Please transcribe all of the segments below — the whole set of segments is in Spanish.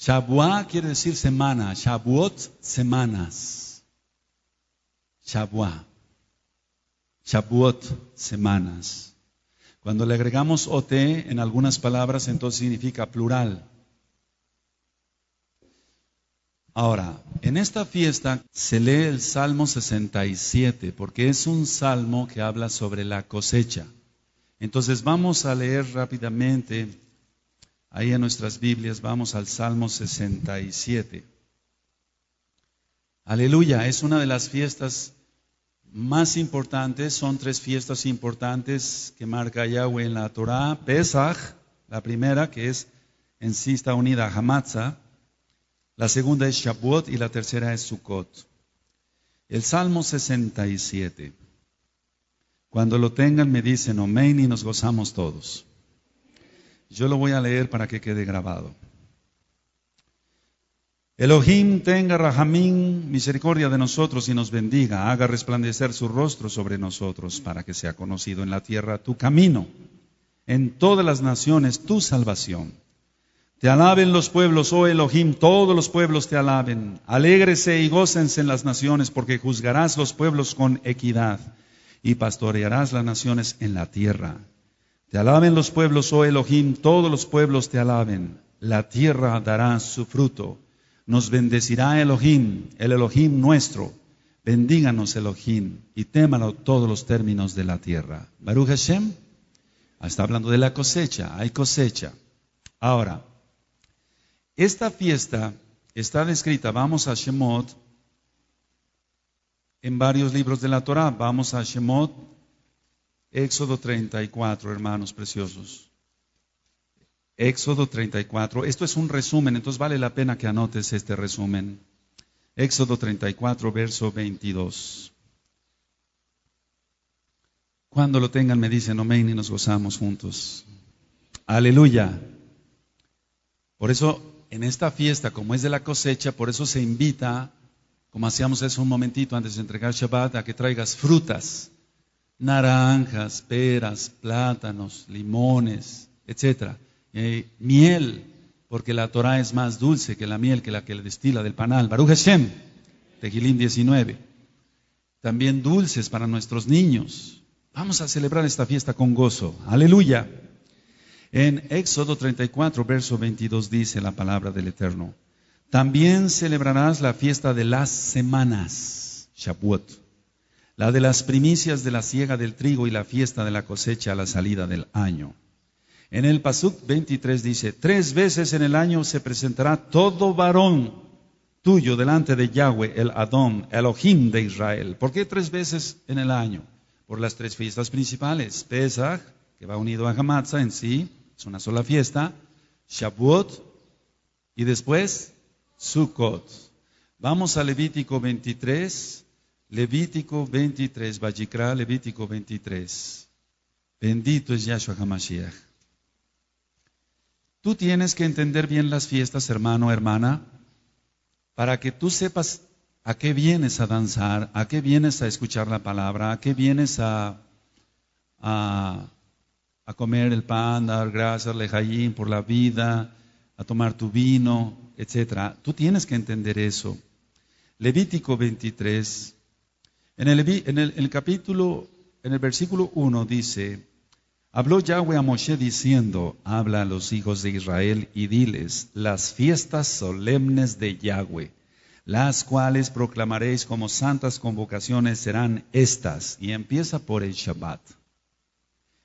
Shabuá quiere decir semana, Shabuot, semanas. Shabuá. Shabuot, semanas. Cuando le agregamos OT en algunas palabras, entonces significa plural. Ahora, en esta fiesta se lee el Salmo 67, porque es un salmo que habla sobre la cosecha. Entonces vamos a leer rápidamente Ahí en nuestras Biblias vamos al Salmo 67. Aleluya, es una de las fiestas más importantes, son tres fiestas importantes que marca Yahweh en la Torá, Pesaj, la primera que es en sí está unida a Hamadza la segunda es Shavuot y la tercera es Sukkot. El Salmo 67. Cuando lo tengan me dicen amén y nos gozamos todos. Yo lo voy a leer para que quede grabado. Elohim tenga rajamín misericordia de nosotros y nos bendiga, haga resplandecer su rostro sobre nosotros para que sea conocido en la tierra tu camino, en todas las naciones tu salvación. Te alaben los pueblos, oh Elohim, todos los pueblos te alaben. Alégrese y gócense en las naciones, porque juzgarás los pueblos con equidad y pastorearás las naciones en la tierra. Te alaben los pueblos, oh Elohim, todos los pueblos te alaben. La tierra dará su fruto. Nos bendecirá Elohim, el Elohim nuestro. Bendíganos Elohim y témalo todos los términos de la tierra. Baruch Hashem ah, está hablando de la cosecha, hay cosecha. Ahora, esta fiesta está descrita, vamos a Shemot, en varios libros de la Torah, vamos a Shemot Éxodo 34, hermanos preciosos. Éxodo 34. Esto es un resumen, entonces vale la pena que anotes este resumen. Éxodo 34, verso 22. Cuando lo tengan, me dicen amén y nos gozamos juntos. Aleluya. Por eso, en esta fiesta, como es de la cosecha, por eso se invita, como hacíamos eso un momentito antes de entregar Shabbat, a que traigas frutas naranjas, peras, plátanos, limones, etc. Eh, miel, porque la Torah es más dulce que la miel, que la que le destila del panal. Baruch Hashem, Tejilín 19. También dulces para nuestros niños. Vamos a celebrar esta fiesta con gozo. Aleluya. En Éxodo 34, verso 22 dice la palabra del Eterno. También celebrarás la fiesta de las semanas, Shabuot la de las primicias de la siega del trigo y la fiesta de la cosecha a la salida del año. En el Pasuk 23 dice, tres veces en el año se presentará todo varón tuyo delante de Yahweh, el Adón, Elohim de Israel. ¿Por qué tres veces en el año? Por las tres fiestas principales. Pesach, que va unido a Hamatza en sí, es una sola fiesta. Shavuot y después Sukkot. Vamos a Levítico 23, Levítico 23, Vajikra Levítico 23. Bendito es Yahshua HaMashiach. Tú tienes que entender bien las fiestas, hermano, hermana, para que tú sepas a qué vienes a danzar, a qué vienes a escuchar la palabra, a qué vienes a, a, comer el pan, dar gracias, lejayín por la vida, a tomar tu vino, etc. Tú tienes que entender eso. Levítico 23, en el, capítulo, en el versículo 1 dice, habló Yahweh a Moshe diciendo, habla a los hijos de Israel y diles, las fiestas solemnes de Yahweh, las cuales proclamaréis como santas convocaciones serán estas, y empieza por el Shabbat.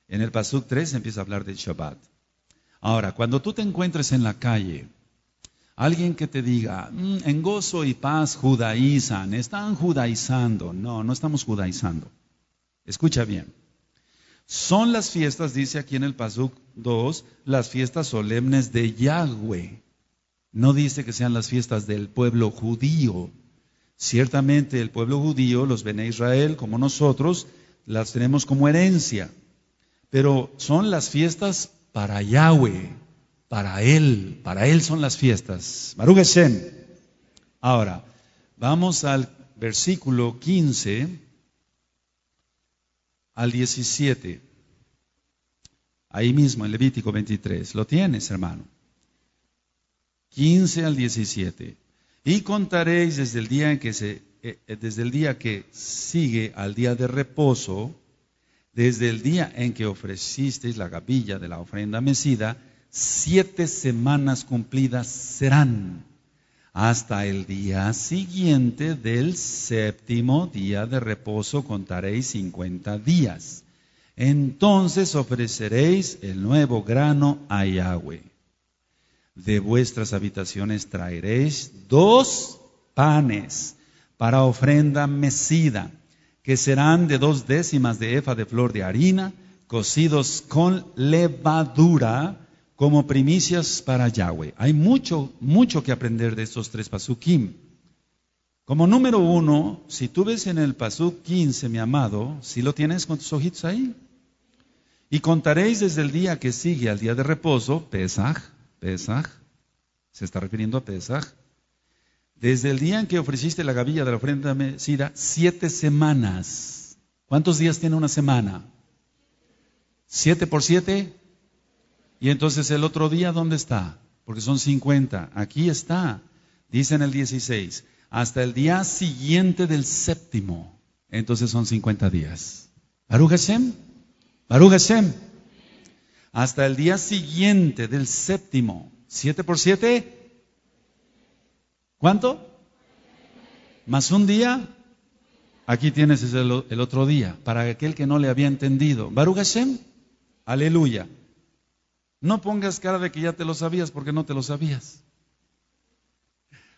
En el Pasuk 3 empieza a hablar del Shabbat. Ahora, cuando tú te encuentres en la calle, Alguien que te diga, mm, en gozo y paz judaizan, están judaizando. No, no estamos judaizando. Escucha bien. Son las fiestas, dice aquí en el Pasuk 2, las fiestas solemnes de Yahweh. No dice que sean las fiestas del pueblo judío. Ciertamente el pueblo judío, los Bene Israel, como nosotros, las tenemos como herencia. Pero son las fiestas para Yahweh. Para Él, para Él son las fiestas. Baruch Ahora, vamos al versículo 15 al 17. Ahí mismo en Levítico 23. Lo tienes, hermano. 15 al 17. Y contaréis desde el día en que se eh, eh, desde el día que sigue al día de reposo, desde el día en que ofrecisteis la gavilla de la ofrenda mesida siete semanas cumplidas serán hasta el día siguiente del séptimo día de reposo contaréis cincuenta días. Entonces ofreceréis el nuevo grano a Yahweh. De vuestras habitaciones traeréis dos panes para ofrenda mecida, que serán de dos décimas de efa de flor de harina, cocidos con levadura, como primicias para Yahweh. Hay mucho, mucho que aprender de estos tres pasukim. Como número uno, si tú ves en el pasuk 15, mi amado, si lo tienes con tus ojitos ahí, y contaréis desde el día que sigue al día de reposo, Pesaj, Pesaj, se está refiriendo a Pesaj, desde el día en que ofreciste la gavilla de la ofrenda de Mesira, siete semanas. ¿Cuántos días tiene una semana? ¿Siete por siete? Y entonces el otro día, ¿dónde está? Porque son 50. Aquí está. Dice en el 16, hasta el día siguiente del séptimo. Entonces son 50 días. Baruch Hashem. Hashem. Hasta el día siguiente del séptimo. Siete por siete ¿Cuánto? Más un día. Aquí tienes el, otro día. Para aquel que no le había entendido. Baruch Hashem. Aleluya. No pongas cara de que ya te lo sabías porque no te lo sabías.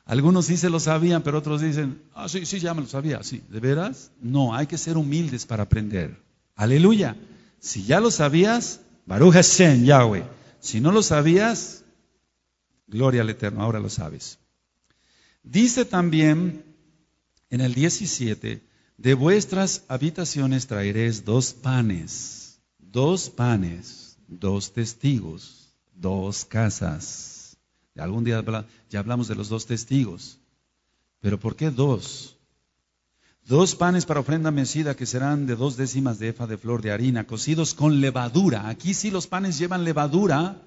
Algunos sí se lo sabían, pero otros dicen, ah, sí, sí, ya me lo sabía. Sí, ¿de veras? No, hay que ser humildes para aprender. Aleluya. Si ya lo sabías, Baruch Hashem, Yahweh. Si no lo sabías, gloria al Eterno, ahora lo sabes. Dice también en el 17, de vuestras habitaciones traeréis dos panes, dos panes dos testigos, dos casas. Algún día ya hablamos de los dos testigos. Pero ¿por qué dos? Dos panes para ofrenda mecida que serán de dos décimas de efa de flor de harina, cocidos con levadura. Aquí sí los panes llevan levadura.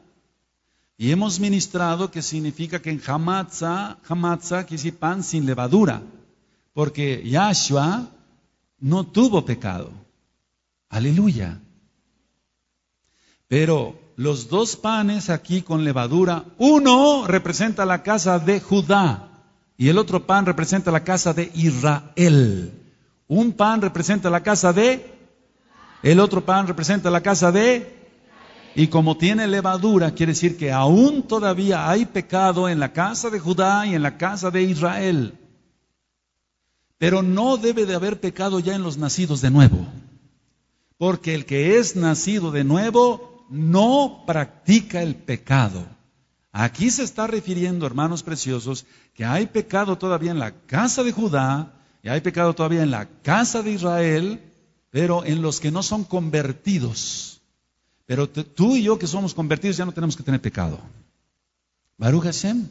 Y hemos ministrado que significa que en Hamatza, Hamatza, aquí sí pan sin levadura. Porque Yahshua no tuvo pecado. Aleluya. Pero los dos panes aquí con levadura, uno representa la casa de Judá y el otro pan representa la casa de Israel. Un pan representa la casa de, el otro pan representa la casa de, y como tiene levadura, quiere decir que aún todavía hay pecado en la casa de Judá y en la casa de Israel. Pero no debe de haber pecado ya en los nacidos de nuevo. Porque el que es nacido de nuevo no practica el pecado. Aquí se está refiriendo, hermanos preciosos, que hay pecado todavía en la casa de Judá y hay pecado todavía en la casa de Israel, pero en los que no son convertidos. Pero tú y yo que somos convertidos ya no tenemos que tener pecado. Baruch Hashem.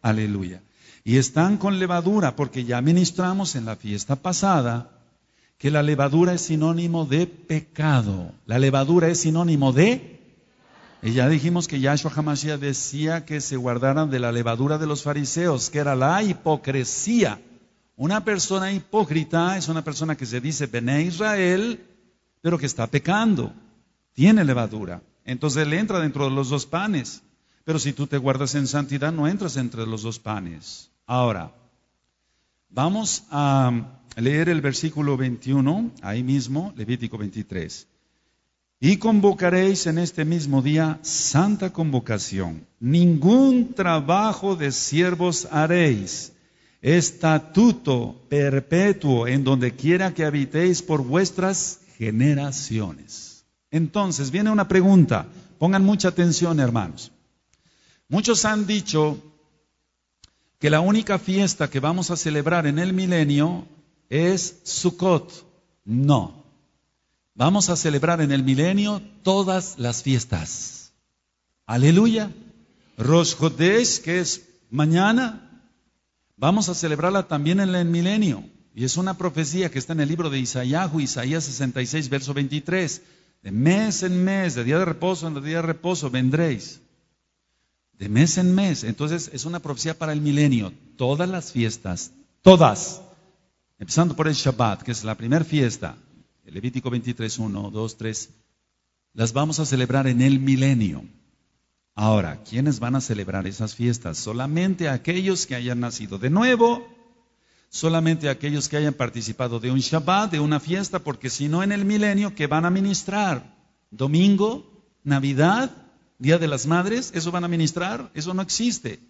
Aleluya. Y están con levadura porque ya ministramos en la fiesta pasada que la levadura es sinónimo de pecado. La levadura es sinónimo de... Y ya dijimos que Yahshua Hamashiach decía que se guardaran de la levadura de los fariseos, que era la hipocresía. Una persona hipócrita es una persona que se dice Bené Israel, pero que está pecando. Tiene levadura. Entonces le entra dentro de los dos panes. Pero si tú te guardas en santidad, no entras entre los dos panes. Ahora, vamos a leer el versículo 21, ahí mismo, Levítico 23. Y convocaréis en este mismo día santa convocación. Ningún trabajo de siervos haréis. Estatuto perpetuo en donde quiera que habitéis por vuestras generaciones. Entonces, viene una pregunta. Pongan mucha atención, hermanos. Muchos han dicho que la única fiesta que vamos a celebrar en el milenio es Sukkot. No. Vamos a celebrar en el milenio todas las fiestas. Aleluya. Rosh que es mañana, vamos a celebrarla también en el milenio. Y es una profecía que está en el libro de Isaías, Isaías 66, verso 23. De mes en mes, de día de reposo en día de reposo, vendréis. De mes en mes. Entonces es una profecía para el milenio. Todas las fiestas, todas, Empezando por el Shabbat, que es la primera fiesta, el Levítico 23, 1, 2, 3, las vamos a celebrar en el milenio. Ahora, ¿quiénes van a celebrar esas fiestas? Solamente aquellos que hayan nacido de nuevo, solamente aquellos que hayan participado de un Shabbat, de una fiesta, porque si no en el milenio, ¿qué van a ministrar? ¿Domingo? ¿Navidad? ¿Día de las Madres? ¿Eso van a ministrar? Eso no existe.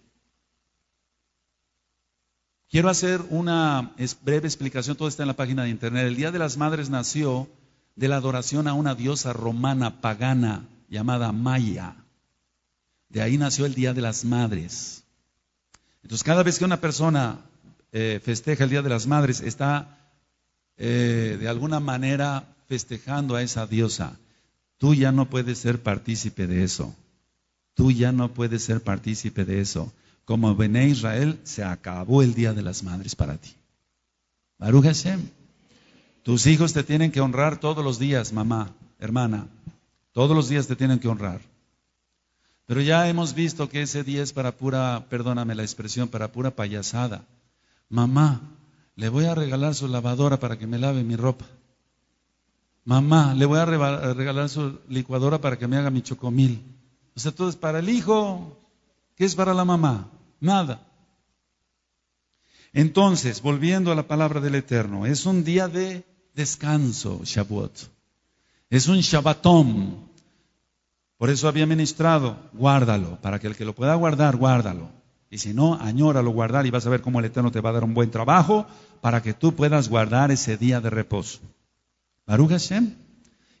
Quiero hacer una breve explicación, todo está en la página de internet. El Día de las Madres nació de la adoración a una diosa romana pagana llamada Maya. De ahí nació el Día de las Madres. Entonces, cada vez que una persona eh, festeja el Día de las Madres, está eh, de alguna manera festejando a esa diosa. Tú ya no puedes ser partícipe de eso. Tú ya no puedes ser partícipe de eso. Como Bené Israel, se acabó el día de las madres para ti. Baruch Hashem. Tus hijos te tienen que honrar todos los días, mamá, hermana. Todos los días te tienen que honrar. Pero ya hemos visto que ese día es para pura, perdóname la expresión, para pura payasada. Mamá, le voy a regalar su lavadora para que me lave mi ropa. Mamá, le voy a regalar su licuadora para que me haga mi chocomil. O sea, todo es para el hijo. ¿Qué es para la mamá? nada. Entonces, volviendo a la palabra del Eterno, es un día de descanso, Shabbat. Es un Shabbatom. Por eso había ministrado, guárdalo, para que el que lo pueda guardar, guárdalo. Y si no, añóralo guardar y vas a ver cómo el Eterno te va a dar un buen trabajo para que tú puedas guardar ese día de reposo. Baruch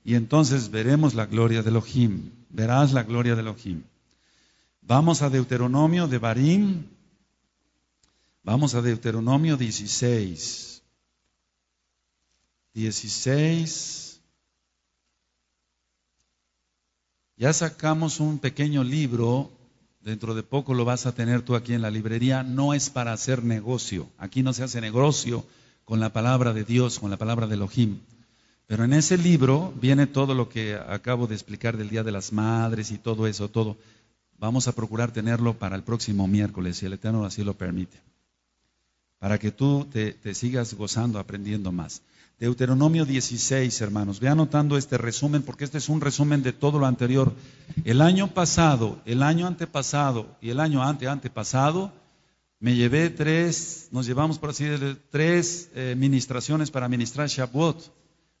Y entonces veremos la gloria del Elohim. Verás la gloria del Ojim. Vamos a Deuteronomio de Barim. Vamos a Deuteronomio 16. 16. Ya sacamos un pequeño libro, dentro de poco lo vas a tener tú aquí en la librería, no es para hacer negocio, aquí no se hace negocio con la palabra de Dios, con la palabra de Elohim. Pero en ese libro viene todo lo que acabo de explicar del Día de las Madres y todo eso, todo. Vamos a procurar tenerlo para el próximo miércoles, si el Eterno así lo permite, para que tú te, sigas gozando, aprendiendo más. Deuteronomio 16, hermanos. Ve anotando este resumen, porque este es un resumen de todo lo anterior. El año pasado, el año antepasado y el año ante antepasado, me llevé tres, nos llevamos por así decirlo, tres eh, ministraciones para ministrar Shabbat,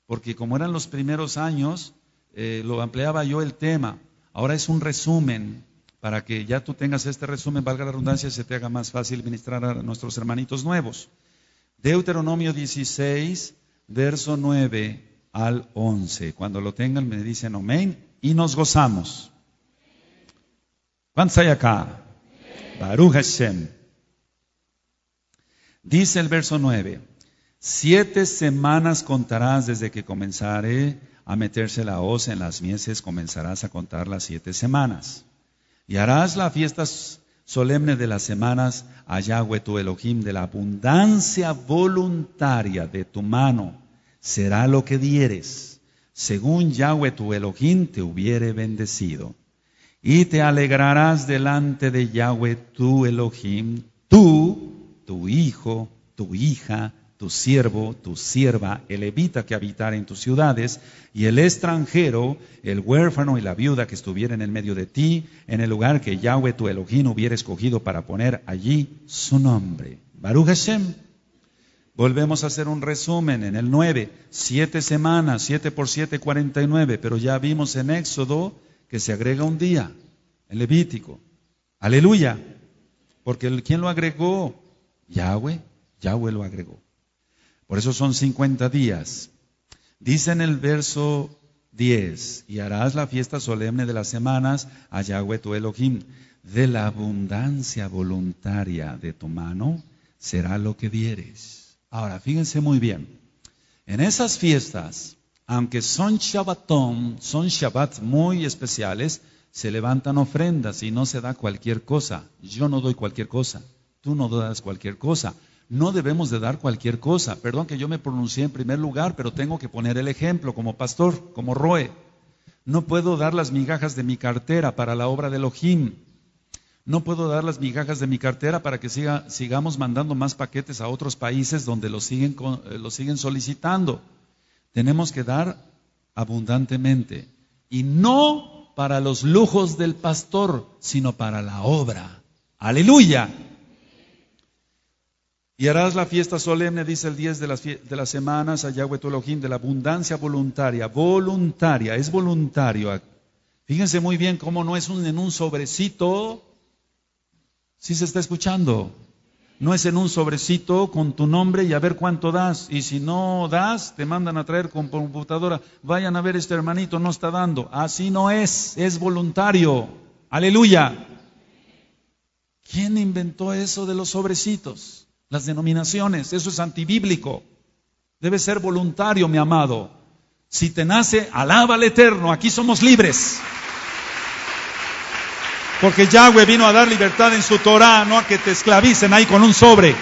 porque como eran los primeros años, eh, lo ampliaba yo el tema. Ahora es un resumen para que ya tú tengas este resumen, valga la redundancia, se te haga más fácil ministrar a nuestros hermanitos nuevos. Deuteronomio 16, verso 9 al 11. Cuando lo tengan me dicen amén y nos gozamos. ¿Cuántos hay acá? Baruch Hashem. Dice el verso 9, siete semanas contarás desde que comenzaré a meterse la hoz en las mieses, comenzarás a contar las siete semanas. Y harás la fiesta solemne de las semanas a Yahweh tu Elohim, de la abundancia voluntaria de tu mano será lo que dieres, según Yahweh tu Elohim te hubiere bendecido. Y te alegrarás delante de Yahweh tu Elohim, tú, tu hijo, tu hija, tu siervo, tu sierva, el evita que habitar en tus ciudades, y el extranjero, el huérfano y la viuda que estuvieran en medio de ti, en el lugar que Yahweh tu Elohim hubiera escogido para poner allí su nombre. Baruch Hashem. Volvemos a hacer un resumen en el 9, siete semanas, 7 por 7, 49, pero ya vimos en Éxodo que se agrega un día, el Levítico. Aleluya, porque ¿quién lo agregó? Yahweh, Yahweh lo agregó. Por eso son 50 días. Dice en el verso 10, y harás la fiesta solemne de las semanas a Yahweh tu Elohim. De la abundancia voluntaria de tu mano será lo que dieres. Ahora, fíjense muy bien. En esas fiestas, aunque son son Shabbat muy especiales, se levantan ofrendas y no se da cualquier cosa. Yo no doy cualquier cosa. Tú no das cualquier cosa no debemos de dar cualquier cosa. Perdón que yo me pronuncié en primer lugar, pero tengo que poner el ejemplo como pastor, como Roe. No puedo dar las migajas de mi cartera para la obra de Elohim. No puedo dar las migajas de mi cartera para que siga, sigamos mandando más paquetes a otros países donde lo siguen, eh, lo siguen solicitando. Tenemos que dar abundantemente. Y no para los lujos del pastor, sino para la obra. Aleluya. Y harás la fiesta solemne, dice el 10 de las, de las semanas, a Yahweh de la abundancia voluntaria. Voluntaria, es voluntario. Fíjense muy bien cómo no es en un sobrecito, si se está escuchando. No es en un sobrecito con tu nombre y a ver cuánto das. Y si no das, te mandan a traer con computadora. Vayan a ver, este hermanito no está dando. Así no es, es voluntario. Aleluya. ¿Quién inventó eso de los sobrecitos? las denominaciones, eso es antibíblico. Debe ser voluntario, mi amado. Si te nace, alaba al Eterno, aquí somos libres. Porque Yahweh vino a dar libertad en su Torah, no a que te esclavicen ahí con un sobre.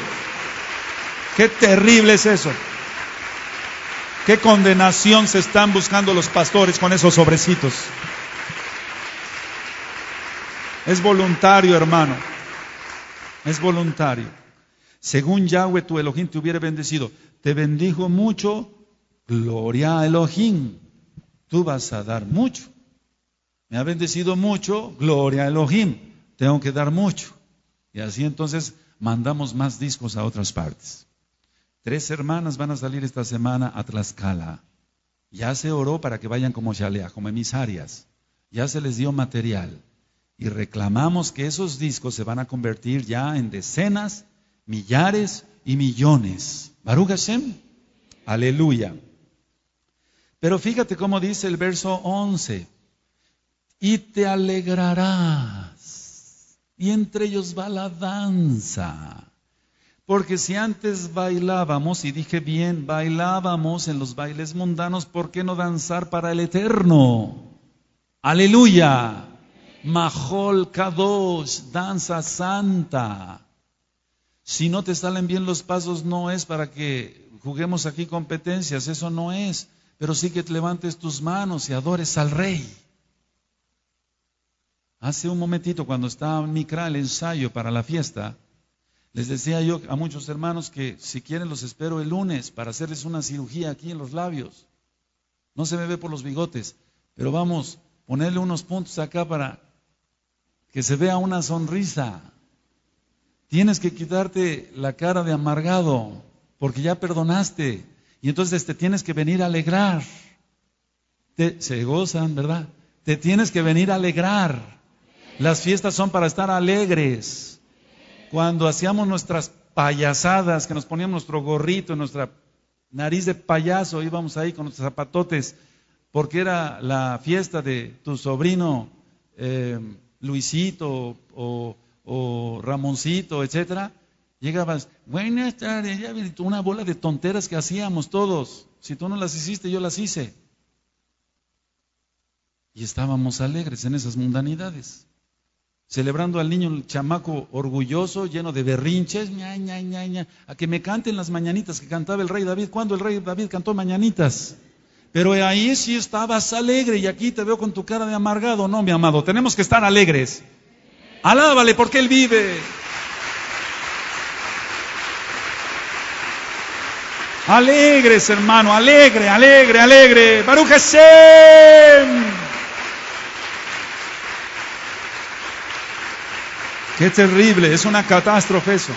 Qué terrible es eso. Qué condenación se están buscando los pastores con esos sobrecitos. Es voluntario, hermano. Es voluntario según Yahweh tu Elohim te hubiera bendecido. Te bendijo mucho, gloria a Elohim. Tú vas a dar mucho. Me ha bendecido mucho, gloria a Elohim. Tengo que dar mucho. Y así entonces mandamos más discos a otras partes. Tres hermanas van a salir esta semana a Tlaxcala. Ya se oró para que vayan como Shalea, como emisarias. Ya se les dio material. Y reclamamos que esos discos se van a convertir ya en decenas millares y millones. Baruch aleluya. Pero fíjate cómo dice el verso 11, y te alegrarás, y entre ellos va la danza. Porque si antes bailábamos, y dije bien, bailábamos en los bailes mundanos, ¿por qué no danzar para el eterno? Aleluya. Majol Kadosh, danza santa. Si no te salen bien los pasos, no es para que juguemos aquí competencias, eso no es. Pero sí que te levantes tus manos y adores al Rey. Hace un momentito, cuando estaba en Micra el ensayo para la fiesta, les decía yo a muchos hermanos que si quieren los espero el lunes para hacerles una cirugía aquí en los labios. No se me ve por los bigotes, pero vamos, ponerle unos puntos acá para que se vea una sonrisa. Tienes que quitarte la cara de amargado, porque ya perdonaste. Y entonces te tienes que venir a alegrar. Te, se gozan, ¿verdad? Te tienes que venir a alegrar. Las fiestas son para estar alegres. Cuando hacíamos nuestras payasadas, que nos poníamos nuestro gorrito, nuestra nariz de payaso, íbamos ahí con nuestros zapatotes, porque era la fiesta de tu sobrino eh, Luisito o o Ramoncito, etcétera, llegabas, buenas tardes, ya una bola de tonteras que hacíamos todos. Si tú no las hiciste, yo las hice. Y estábamos alegres en esas mundanidades. Celebrando al niño, el chamaco orgulloso, lleno de berrinches, a que me canten las mañanitas que cantaba el rey David. cuando el rey David cantó mañanitas? Pero ahí sí estabas alegre y aquí te veo con tu cara de amargado. No, mi amado, tenemos que estar alegres. Alábale porque Él vive. Alegres, hermano, alegre, alegre, alegre. Baruch Qué terrible, es una catástrofe eso.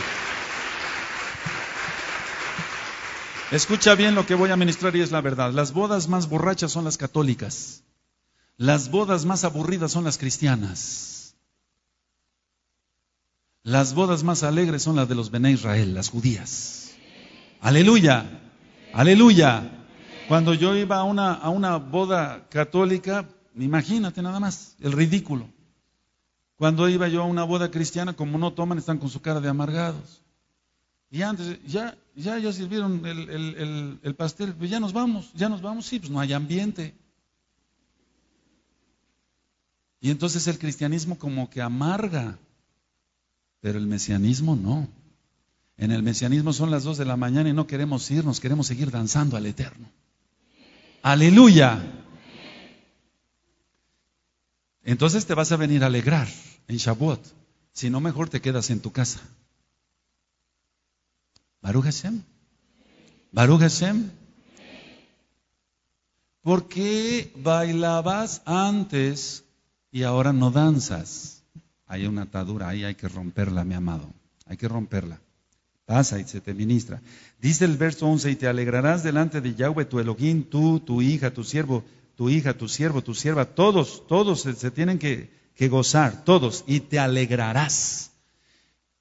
Escucha bien lo que voy a ministrar y es la verdad. Las bodas más borrachas son las católicas. Las bodas más aburridas son las cristianas. Las bodas más alegres son las de los Bené Israel, las judías. Aleluya, aleluya. Cuando yo iba a una, a una boda católica, imagínate nada más, el ridículo. Cuando iba yo a una boda cristiana, como no toman, están con su cara de amargados. Y antes, ya, ya sirvieron el, el pastel, pues ya nos vamos, ya nos vamos, sí, pues no hay ambiente. Y entonces el cristianismo como que amarga pero el mesianismo no. En el mesianismo son las 2 de la mañana y no queremos irnos, queremos seguir danzando al Eterno. Aleluya. Entonces te vas a venir a alegrar en Shabbat. Si no, mejor te quedas en tu casa. Baruch Hashem. Baruch Hashem. ¿Por qué bailabas antes y ahora no danzas? Hay una atadura ahí, hay que romperla, mi amado. Hay que romperla. Pasa y se te ministra. Dice el verso 11, y te alegrarás delante de Yahweh, tu Elohim, tú, tu hija, tu siervo, tu hija, tu siervo, tu sierva, todos, todos se, tienen que, que gozar, todos, y te alegrarás.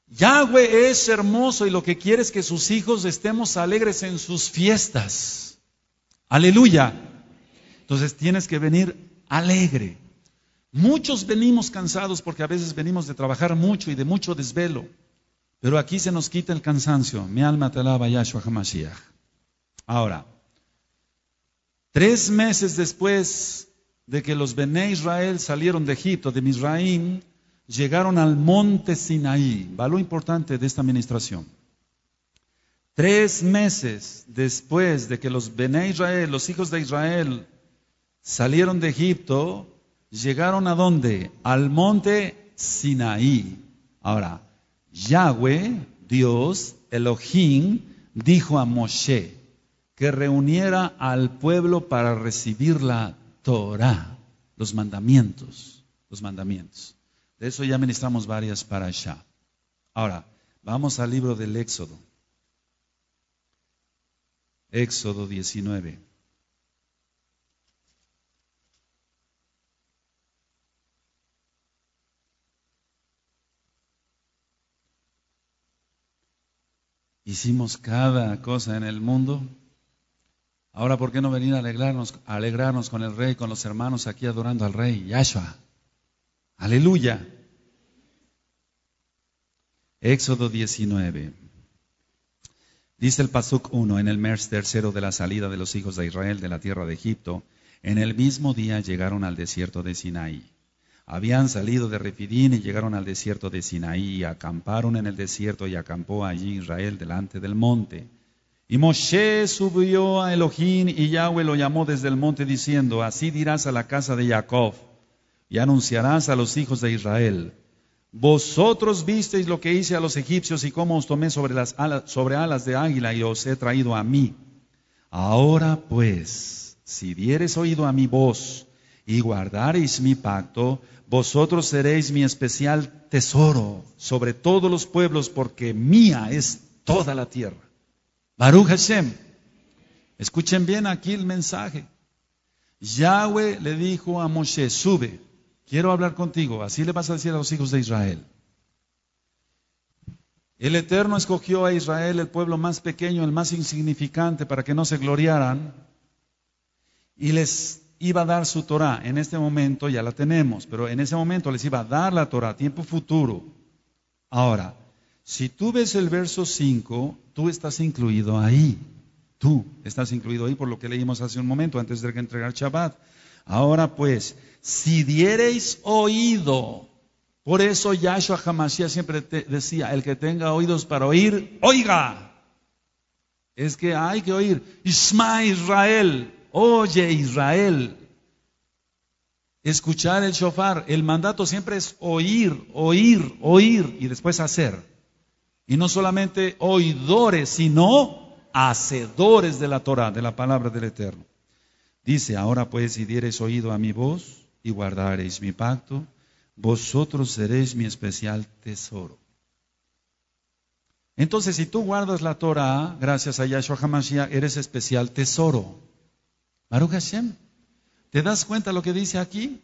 Yahweh es hermoso y lo que quiere es que sus hijos estemos alegres en sus fiestas. Aleluya. Entonces tienes que venir alegre. Muchos venimos cansados porque a veces venimos de trabajar mucho y de mucho desvelo. Pero aquí se nos quita el cansancio. Mi alma te alaba, Yahshua HaMashiach. Ahora, tres meses después de que los Bené Israel salieron de Egipto, de Misraim, llegaron al monte Sinaí. Valor importante de esta administración. Tres meses después de que los Bené Israel, los hijos de Israel, salieron de Egipto, llegaron a dónde? Al monte Sinaí. Ahora, Yahweh, Dios, Elohim, dijo a Moshe que reuniera al pueblo para recibir la Torah, los mandamientos, los mandamientos. De eso ya ministramos varias para allá. Ahora, vamos al libro del Éxodo. Éxodo 19. Hicimos cada cosa en el mundo. Ahora, ¿por qué no venir a alegrarnos, alegrarnos con el rey, con los hermanos aquí adorando al rey, Yahshua? Aleluya. Éxodo 19. Dice el Pasuk 1, en el mes tercero de la salida de los hijos de Israel de la tierra de Egipto, en el mismo día llegaron al desierto de Sinaí. Habían salido de Refidín y llegaron al desierto de Sinaí, y acamparon en el desierto y acampó allí Israel delante del monte. Y Moshe subió a Elohim y Yahweh lo llamó desde el monte diciendo, así dirás a la casa de Jacob y anunciarás a los hijos de Israel, vosotros visteis lo que hice a los egipcios y cómo os tomé sobre, las alas, sobre alas de águila y os he traído a mí. Ahora pues, si dieres oído a mi voz, y guardaréis mi pacto, vosotros seréis mi especial tesoro sobre todos los pueblos, porque mía es toda la tierra. Baruch Hashem. Escuchen bien aquí el mensaje. Yahweh le dijo a Moshe, sube, quiero hablar contigo. Así le vas a decir a los hijos de Israel. El Eterno escogió a Israel, el pueblo más pequeño, el más insignificante, para que no se gloriaran, y les iba a dar su Torah. En este momento ya la tenemos, pero en ese momento les iba a dar la Torah, tiempo futuro. Ahora, si tú ves el verso 5, tú estás incluido ahí. Tú estás incluido ahí por lo que leímos hace un momento antes de entregar Shabbat. Ahora pues, si diereis oído, por eso Yahshua Hamashiach siempre te decía, el que tenga oídos para oír, oiga. Es que hay que oír. Isma Israel, Oye Israel, escuchar el shofar. El mandato siempre es oír, oír, oír y después hacer. Y no solamente oidores, sino hacedores de la Torah, de la palabra del Eterno. Dice, ahora pues si diereis oído a mi voz y guardaréis mi pacto, vosotros seréis mi especial tesoro. Entonces, si tú guardas la Torah, gracias a Yahshua HaMashiach, eres especial tesoro. ¿Te das cuenta lo que dice aquí?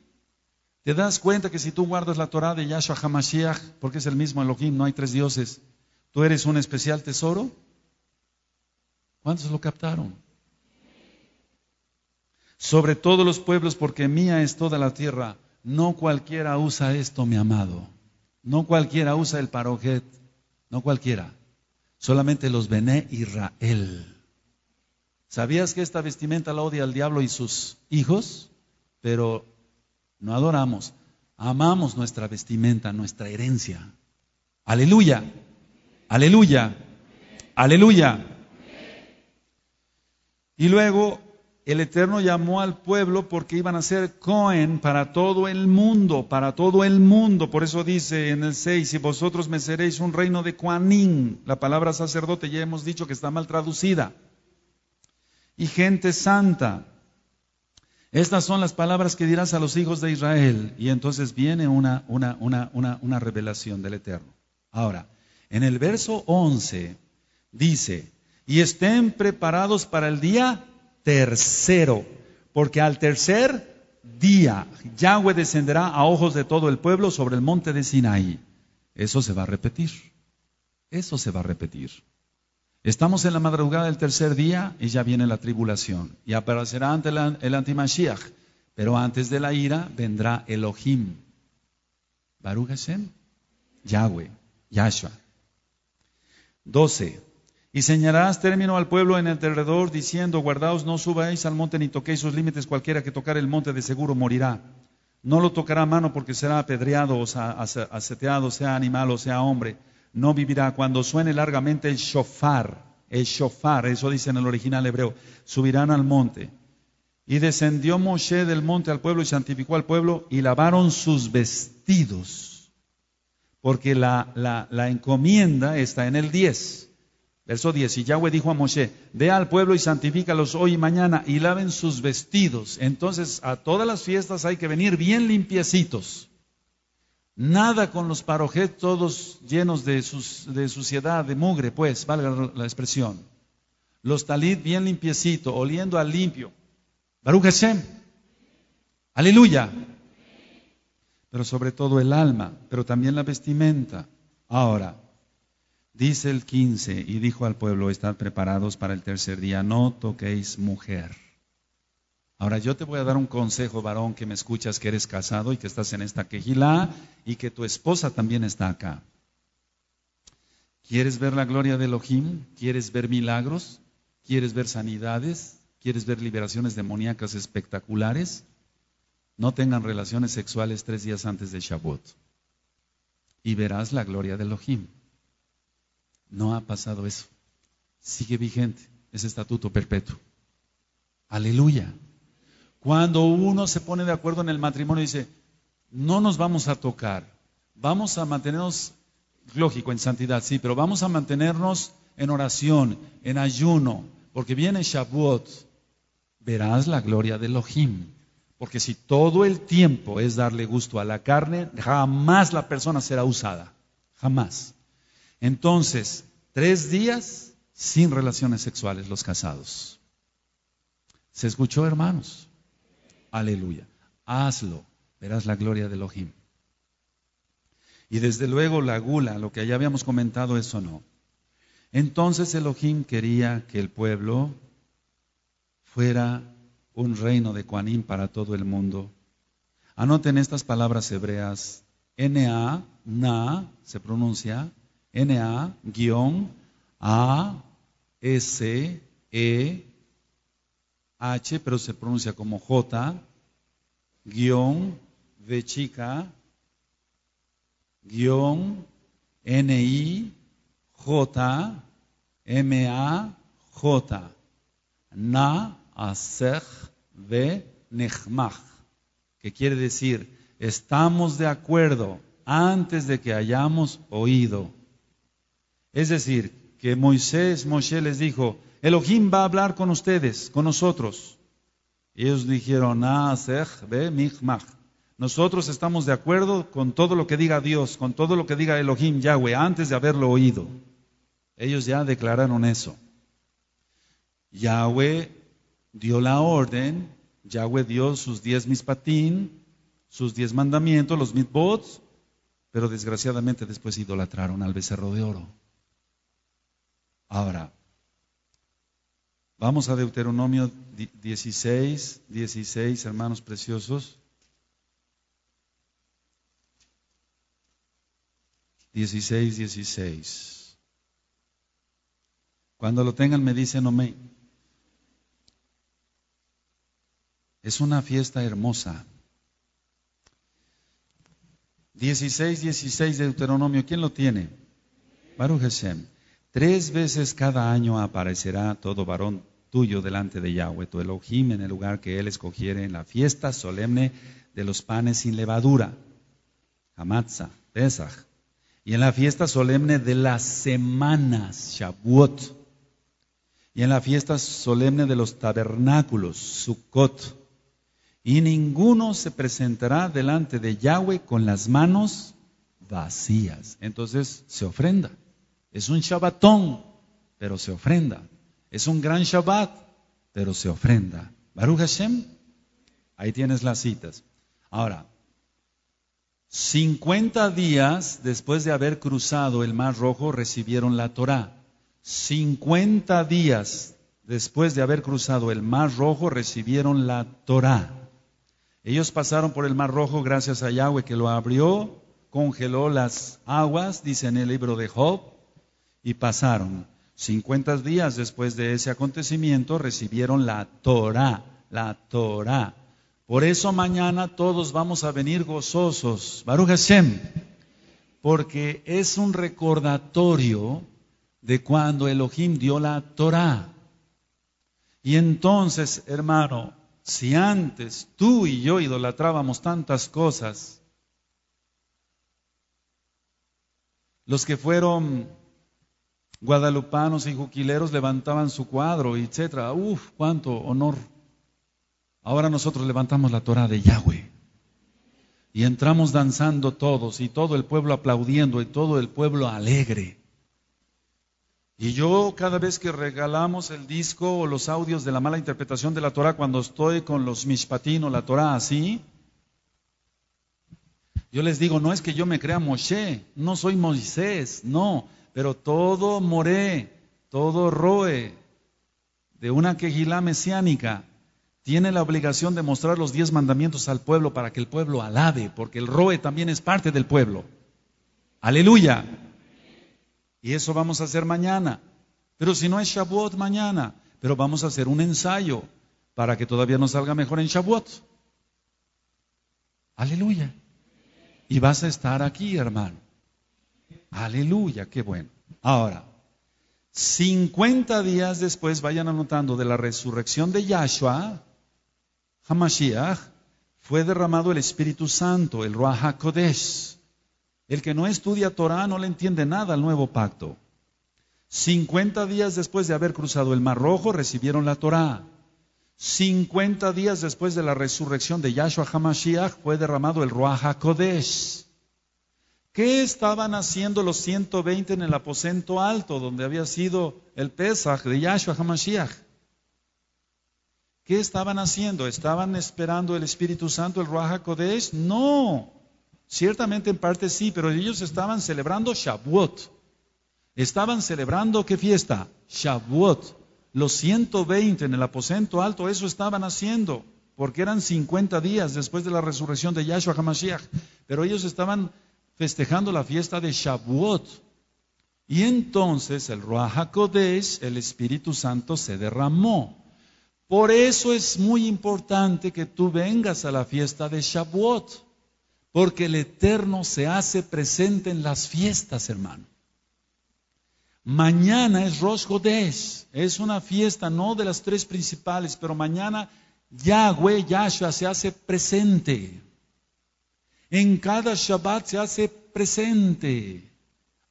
¿Te das cuenta que si tú guardas la Torah de Yahshua HaMashiach, porque es el mismo Elohim, no hay tres dioses, tú eres un especial tesoro? ¿Cuántos lo captaron? Sobre todos los pueblos, porque mía es toda la tierra. No cualquiera usa esto, mi amado. No cualquiera usa el parojet. No cualquiera. Solamente los Bené Israel. ¿Sabías que esta vestimenta la odia el diablo y sus hijos? Pero no adoramos, amamos nuestra vestimenta, nuestra herencia. Aleluya, aleluya, aleluya. Y luego el Eterno llamó al pueblo porque iban a ser Cohen para todo el mundo, para todo el mundo. Por eso dice en el 6, y vosotros me seréis un reino de Quanín, La palabra sacerdote ya hemos dicho que está mal traducida y gente santa. Estas son las palabras que dirás a los hijos de Israel. Y entonces viene una, una, una, una revelación del Eterno. Ahora, en el verso 11 dice, y estén preparados para el día tercero, porque al tercer día Yahweh descenderá a ojos de todo el pueblo sobre el monte de Sinaí. Eso se va a repetir. Eso se va a repetir. Estamos en la madrugada del tercer día y ya viene la tribulación. Y aparecerá ante el antimashiach. Pero antes de la ira vendrá Elohim. Baruch Yahweh. Yahshua. 12. Y señalarás término al pueblo en el alrededor, diciendo, guardaos, no subáis al monte ni toquéis sus límites, cualquiera que tocar el monte de seguro morirá. No lo tocará mano porque será apedreado, o aseteado, sea animal o sea hombre no vivirá. Cuando suene largamente el shofar, el shofar, eso dice en el original hebreo, subirán al monte. Y descendió Moshe del monte al pueblo y santificó al pueblo y lavaron sus vestidos. Porque la, la, encomienda está en el 10. Verso 10. Y Yahweh dijo a Moshe, ve al pueblo y santifícalos hoy y mañana y laven sus vestidos. Entonces a todas las fiestas hay que venir bien limpiecitos. Nada con los parojet todos llenos de, suciedad, de mugre, pues, valga la expresión. Los talit bien limpiecito, oliendo al limpio. Baruch Hashem. Aleluya. Pero sobre todo el alma, pero también la vestimenta. Ahora, dice el 15 y dijo al pueblo, estad preparados para el tercer día, no toquéis mujer. Ahora yo te voy a dar un consejo, varón, que me escuchas, que eres casado y que estás en esta quejilá y que tu esposa también está acá. ¿Quieres ver la gloria de Elohim? ¿Quieres ver milagros? ¿Quieres ver sanidades? ¿Quieres ver liberaciones demoníacas espectaculares? No tengan relaciones sexuales tres días antes de Shabbat. Y verás la gloria de Elohim. No ha pasado eso. Sigue vigente ese estatuto perpetuo. Aleluya. Cuando uno se pone de acuerdo en el matrimonio y dice, no nos vamos a tocar, vamos a mantenernos, lógico, en santidad, sí, pero vamos a mantenernos en oración, en ayuno, porque viene Shavuot, verás la gloria de Elohim. Porque si todo el tiempo es darle gusto a la carne, jamás la persona será usada. Jamás. Entonces, tres días sin relaciones sexuales los casados. ¿Se escuchó, hermanos? Aleluya. Hazlo. Verás la gloria de Elohim. Y desde luego la gula, lo que ya habíamos comentado, eso no. Entonces Elohim quería que el pueblo fuera un reino de Quanim para todo el mundo. Anoten estas palabras hebreas. n na, se pronuncia. a guión, A, S, E, H, pero se pronuncia como J, guión, de chica, guión, NI, J, A, J. Na, M, Ve, Nechmach. Que quiere decir, estamos de acuerdo antes de que hayamos oído. Es decir, que Moisés, Moshe les dijo, Elohim va a hablar con ustedes, con nosotros. Ellos dijeron, ah, Nosotros estamos de acuerdo con todo lo que diga Dios, con todo lo que diga Elohim Yahweh, antes de haberlo oído. Ellos ya declararon eso. Yahweh dio la orden, Yahweh dio sus diez mispatín, sus diez mandamientos, los mitbots, pero desgraciadamente después idolatraron al becerro de oro. Ahora, vamos a Deuteronomio 16, 16, hermanos preciosos. 16, 16. Cuando lo tengan me dicen amén. Es una fiesta hermosa. 16, 16 de Deuteronomio. ¿Quién lo tiene? Baruch Tres veces cada año aparecerá todo varón tuyo delante de Yahweh, tu Elohim, en el lugar que él escogiere en la fiesta solemne de los panes sin levadura, Hamatza, Pesach, y en la fiesta solemne de las semanas, Shavuot, y en la fiesta solemne de los tabernáculos, Sukkot, y ninguno se presentará delante de Yahweh con las manos vacías. Entonces se ofrenda. Es un Shabbatón, pero se ofrenda. Es un gran Shabbat, pero se ofrenda. Baruch Hashem, ahí tienes las citas. Ahora, 50 días después de haber cruzado el Mar Rojo recibieron la Torá. 50 días después de haber cruzado el Mar Rojo recibieron la Torá. Ellos pasaron por el Mar Rojo gracias a Yahweh que lo abrió, congeló las aguas, dice en el libro de Job, y pasaron 50 días después de ese acontecimiento, recibieron la Torah, la Torah. Por eso mañana todos vamos a venir gozosos, Baruch Hashem, porque es un recordatorio de cuando Elohim dio la Torah. Y entonces, hermano, si antes tú y yo idolatrábamos tantas cosas, los que fueron guadalupanos y juquileros levantaban su cuadro, etcétera, Uf, cuánto honor. Ahora nosotros levantamos la Torah de Yahweh. Y entramos danzando todos y todo el pueblo aplaudiendo y todo el pueblo alegre. Y yo cada vez que regalamos el disco o los audios de la mala interpretación de la Torah, cuando estoy con los mishpatín o la Torah así, yo les digo, no es que yo me crea Moshe, no soy Moisés, no, pero todo moré, todo roe de una quejilá mesiánica tiene la obligación de mostrar los diez mandamientos al pueblo para que el pueblo alabe, porque el roe también es parte del pueblo. Aleluya. Y eso vamos a hacer mañana. Pero si no es Shabuot mañana, pero vamos a hacer un ensayo para que todavía nos salga mejor en Shavuot. Aleluya. Y vas a estar aquí, hermano. Aleluya, qué bueno. Ahora, 50 días después, vayan anotando, de la resurrección de Yahshua, Hamashiach, fue derramado el Espíritu Santo, el Ruach HaKodesh. El que no estudia Torah no le entiende nada al nuevo pacto. 50 días después de haber cruzado el Mar Rojo, recibieron la Torah. 50 días después de la resurrección de Yahshua Hamashiach, fue derramado el Ruach HaKodesh. ¿Qué estaban haciendo los 120 en el aposento alto donde había sido el Pesach de Yahshua HaMashiach? ¿Qué estaban haciendo? ¿Estaban esperando el Espíritu Santo, el Ruach HaKodesh? No, ciertamente en parte sí, pero ellos estaban celebrando Shavuot. Estaban celebrando, ¿qué fiesta? Shavuot. Los 120 en el aposento alto, eso estaban haciendo, porque eran 50 días después de la resurrección de Yahshua HaMashiach. Pero ellos estaban festejando la fiesta de Shavuot. Y entonces el Ruach HaKodesh, el Espíritu Santo, se derramó. Por eso es muy importante que tú vengas a la fiesta de Shavuot, porque el Eterno se hace presente en las fiestas, hermano. Mañana es Rosh Hodesh, es una fiesta, no de las tres principales, pero mañana Yahweh, Yahshua se hace presente. En cada Shabbat se hace presente.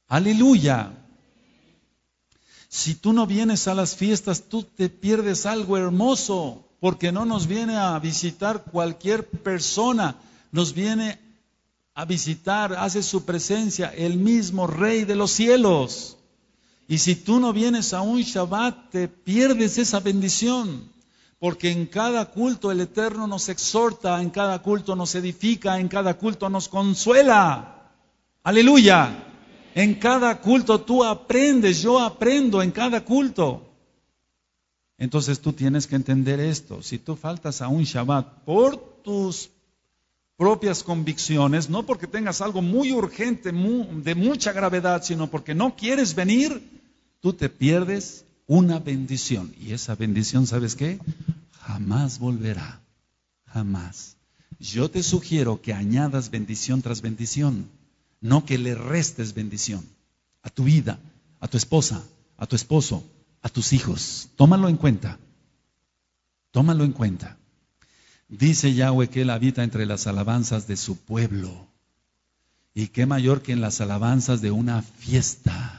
Aleluya. Si tú no vienes a las fiestas, tú te pierdes algo hermoso, porque no nos viene a visitar cualquier persona, nos viene a visitar, hace su presencia el mismo Rey de los cielos. Y si tú no vienes a un Shabbat, te pierdes esa bendición. Porque en cada culto el Eterno nos exhorta, en cada culto nos edifica, en cada culto nos consuela. Aleluya. En cada culto tú aprendes, yo aprendo en cada culto. Entonces tú tienes que entender esto. Si tú faltas a un Shabbat por tus propias convicciones, no porque tengas algo muy urgente, de mucha gravedad, sino porque no quieres venir, tú te pierdes una bendición. Y esa bendición, ¿sabes qué? Jamás volverá, jamás. Yo te sugiero que añadas bendición tras bendición, no que le restes bendición a tu vida, a tu esposa, a tu esposo, a tus hijos. Tómalo en cuenta. Tómalo en cuenta. Dice Yahweh que Él habita entre las alabanzas de su pueblo. Y qué mayor que en las alabanzas de una fiesta.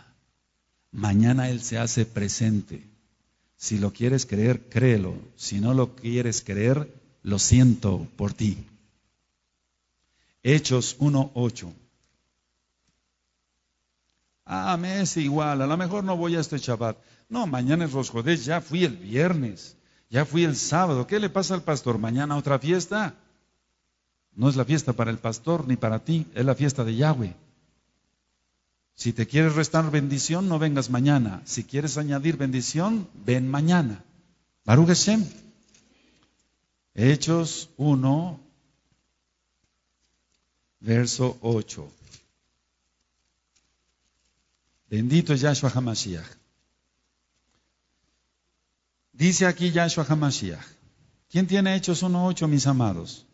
Mañana Él se hace presente. Si lo quieres creer, créelo. Si no lo quieres creer, lo siento por ti. Hechos 1.8. Ah, me es igual, a lo mejor no voy a este Shabbat. No, mañana es Rosjodés, ya fui el viernes, ya fui el sábado. ¿Qué le pasa al pastor? ¿Mañana otra fiesta? No es la fiesta para el pastor ni para ti, es la fiesta de Yahweh. Si te quieres restar bendición, no vengas mañana. Si quieres añadir bendición, ven mañana. Baruch Hashem. Hechos 1, verso 8. Bendito es Yahshua HaMashiach. Dice aquí Yahshua HaMashiach. ¿Quién tiene Hechos 1, 8, mis amados?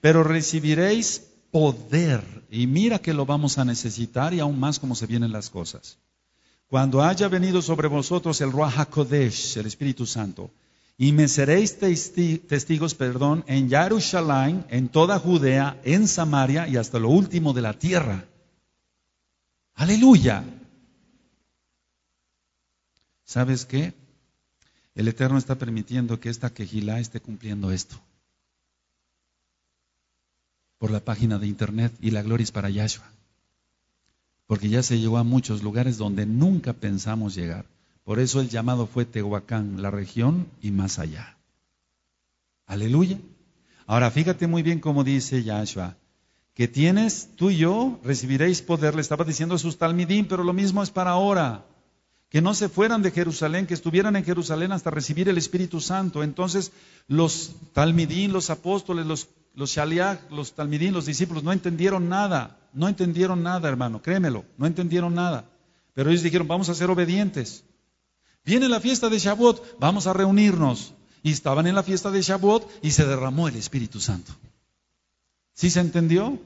Pero recibiréis poder. Y mira que lo vamos a necesitar y aún más como se vienen las cosas. Cuando haya venido sobre vosotros el Ruach HaKodesh, el Espíritu Santo, y me seréis testigos, perdón, en Yerushalayim, en toda Judea, en Samaria y hasta lo último de la tierra. Aleluya. ¿Sabes qué? El Eterno está permitiendo que esta quejilá esté cumpliendo esto por la página de internet y la gloria es para Yahshua. Porque ya se llegó a muchos lugares donde nunca pensamos llegar. Por eso el llamado fue Tehuacán, la región y más allá. Aleluya. Ahora fíjate muy bien cómo dice Yahshua, que tienes tú y yo recibiréis poder, le estaba diciendo a sus talmidín, pero lo mismo es para ahora. Que no se fueran de Jerusalén, que estuvieran en Jerusalén hasta recibir el Espíritu Santo. Entonces los talmidín, los apóstoles, los los shaliach, los talmidín, los discípulos, no entendieron nada. No entendieron nada, hermano, créemelo, no entendieron nada. Pero ellos dijeron, vamos a ser obedientes. Viene la fiesta de Shavuot, vamos a reunirnos. Y estaban en la fiesta de Shavuot y se derramó el Espíritu Santo. ¿Sí se entendió?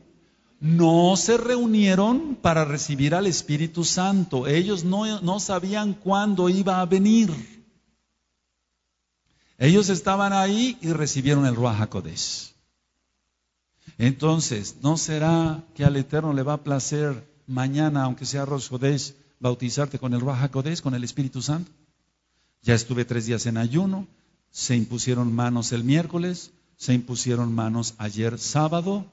No se reunieron para recibir al Espíritu Santo. Ellos no, sabían cuándo iba a venir. Ellos estaban ahí y recibieron el Ruach HaKodesh. Entonces, ¿no será que al Eterno le va a placer mañana, aunque sea Rosh bautizarte con el Ruach HaKodesh, con el Espíritu Santo? Ya estuve tres días en ayuno, se impusieron manos el miércoles, se impusieron manos ayer sábado,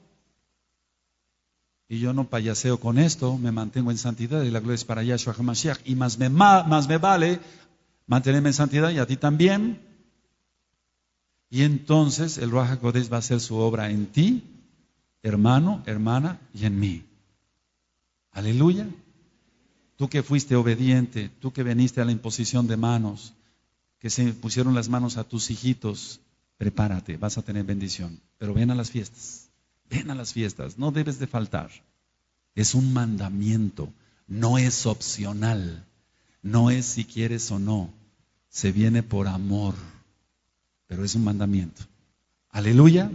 y yo no payaseo con esto, me mantengo en santidad y la gloria es para Yahshua HaMashiach. Y más me, más me vale mantenerme en santidad y a ti también. Y entonces el Ruach HaKodesh va a hacer su obra en ti hermano, hermana y en mí. Aleluya. Tú que fuiste obediente, tú que viniste a la imposición de manos, que se pusieron las manos a tus hijitos, prepárate, vas a tener bendición. Pero ven a las fiestas, ven a las fiestas, no debes de faltar. Es un mandamiento, no es opcional, no es si quieres o no, se viene por amor, pero es un mandamiento. Aleluya.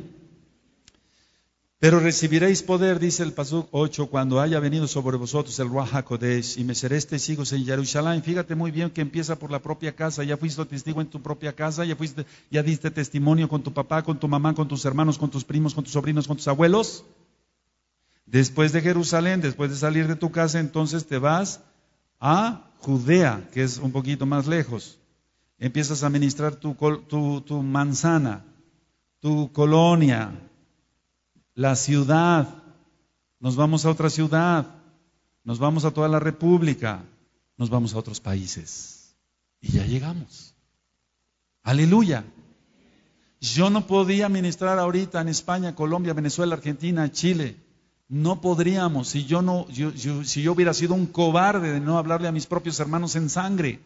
Pero recibiréis poder, dice el Pasuk 8, cuando haya venido sobre vosotros el Ruajacodesh, y me seréis hijos en Jerusalén. Fíjate muy bien que empieza por la propia casa. Ya fuiste testigo en tu propia casa, ya, fuiste, ya diste testimonio con tu papá, con tu mamá, con tus hermanos, con tus primos, con tus sobrinos, con tus abuelos. Después de Jerusalén, después de salir de tu casa, entonces te vas a Judea, que es un poquito más lejos. Empiezas a ministrar tu, tu manzana, tu colonia, la ciudad, nos vamos a otra ciudad, nos vamos a toda la república, nos vamos a otros países. Y ya llegamos. Aleluya. Yo no podía ministrar ahorita en España, Colombia, Venezuela, Argentina, Chile. No podríamos si yo no, yo, si yo hubiera sido un cobarde de no hablarle a mis propios hermanos en sangre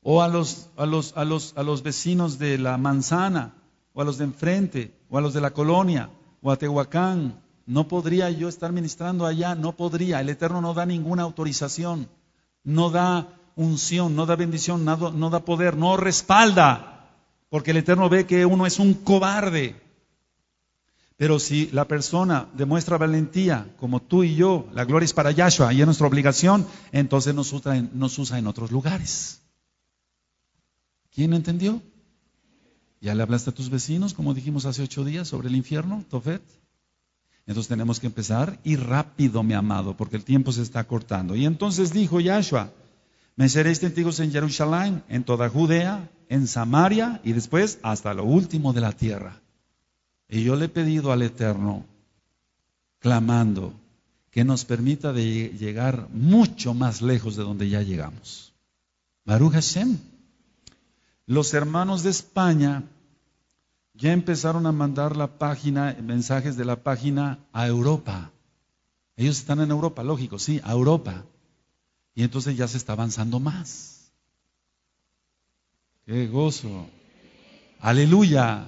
o los, a los, a los, a los vecinos de la manzana o a los de enfrente, o a los de la colonia, o a Tehuacán. No podría yo estar ministrando allá, no podría. El Eterno no da ninguna autorización, no da unción, no da bendición, no, no da poder, no respalda, porque el Eterno ve que uno es un cobarde. Pero si la persona demuestra valentía, como tú y yo, la gloria es para Yahshua y es nuestra obligación, entonces nos usa en otros lugares. ¿Quién entendió? ¿Ya le hablaste a tus vecinos, como dijimos hace ocho días, sobre el infierno, Tofet? Entonces tenemos que empezar y rápido, mi amado, porque el tiempo se está cortando. Y entonces dijo Yahshua, me seréis testigos en Jerusalén, en toda Judea, en Samaria y después hasta lo último de la tierra. Y yo le he pedido al Eterno, clamando, que nos permita de llegar mucho más lejos de donde ya llegamos. Baruch Hashem. Los hermanos de España ya empezaron a mandar la página, mensajes de la página a Europa. Ellos están en Europa, lógico, sí, a Europa. Y entonces ya se está avanzando más. Qué gozo. Aleluya.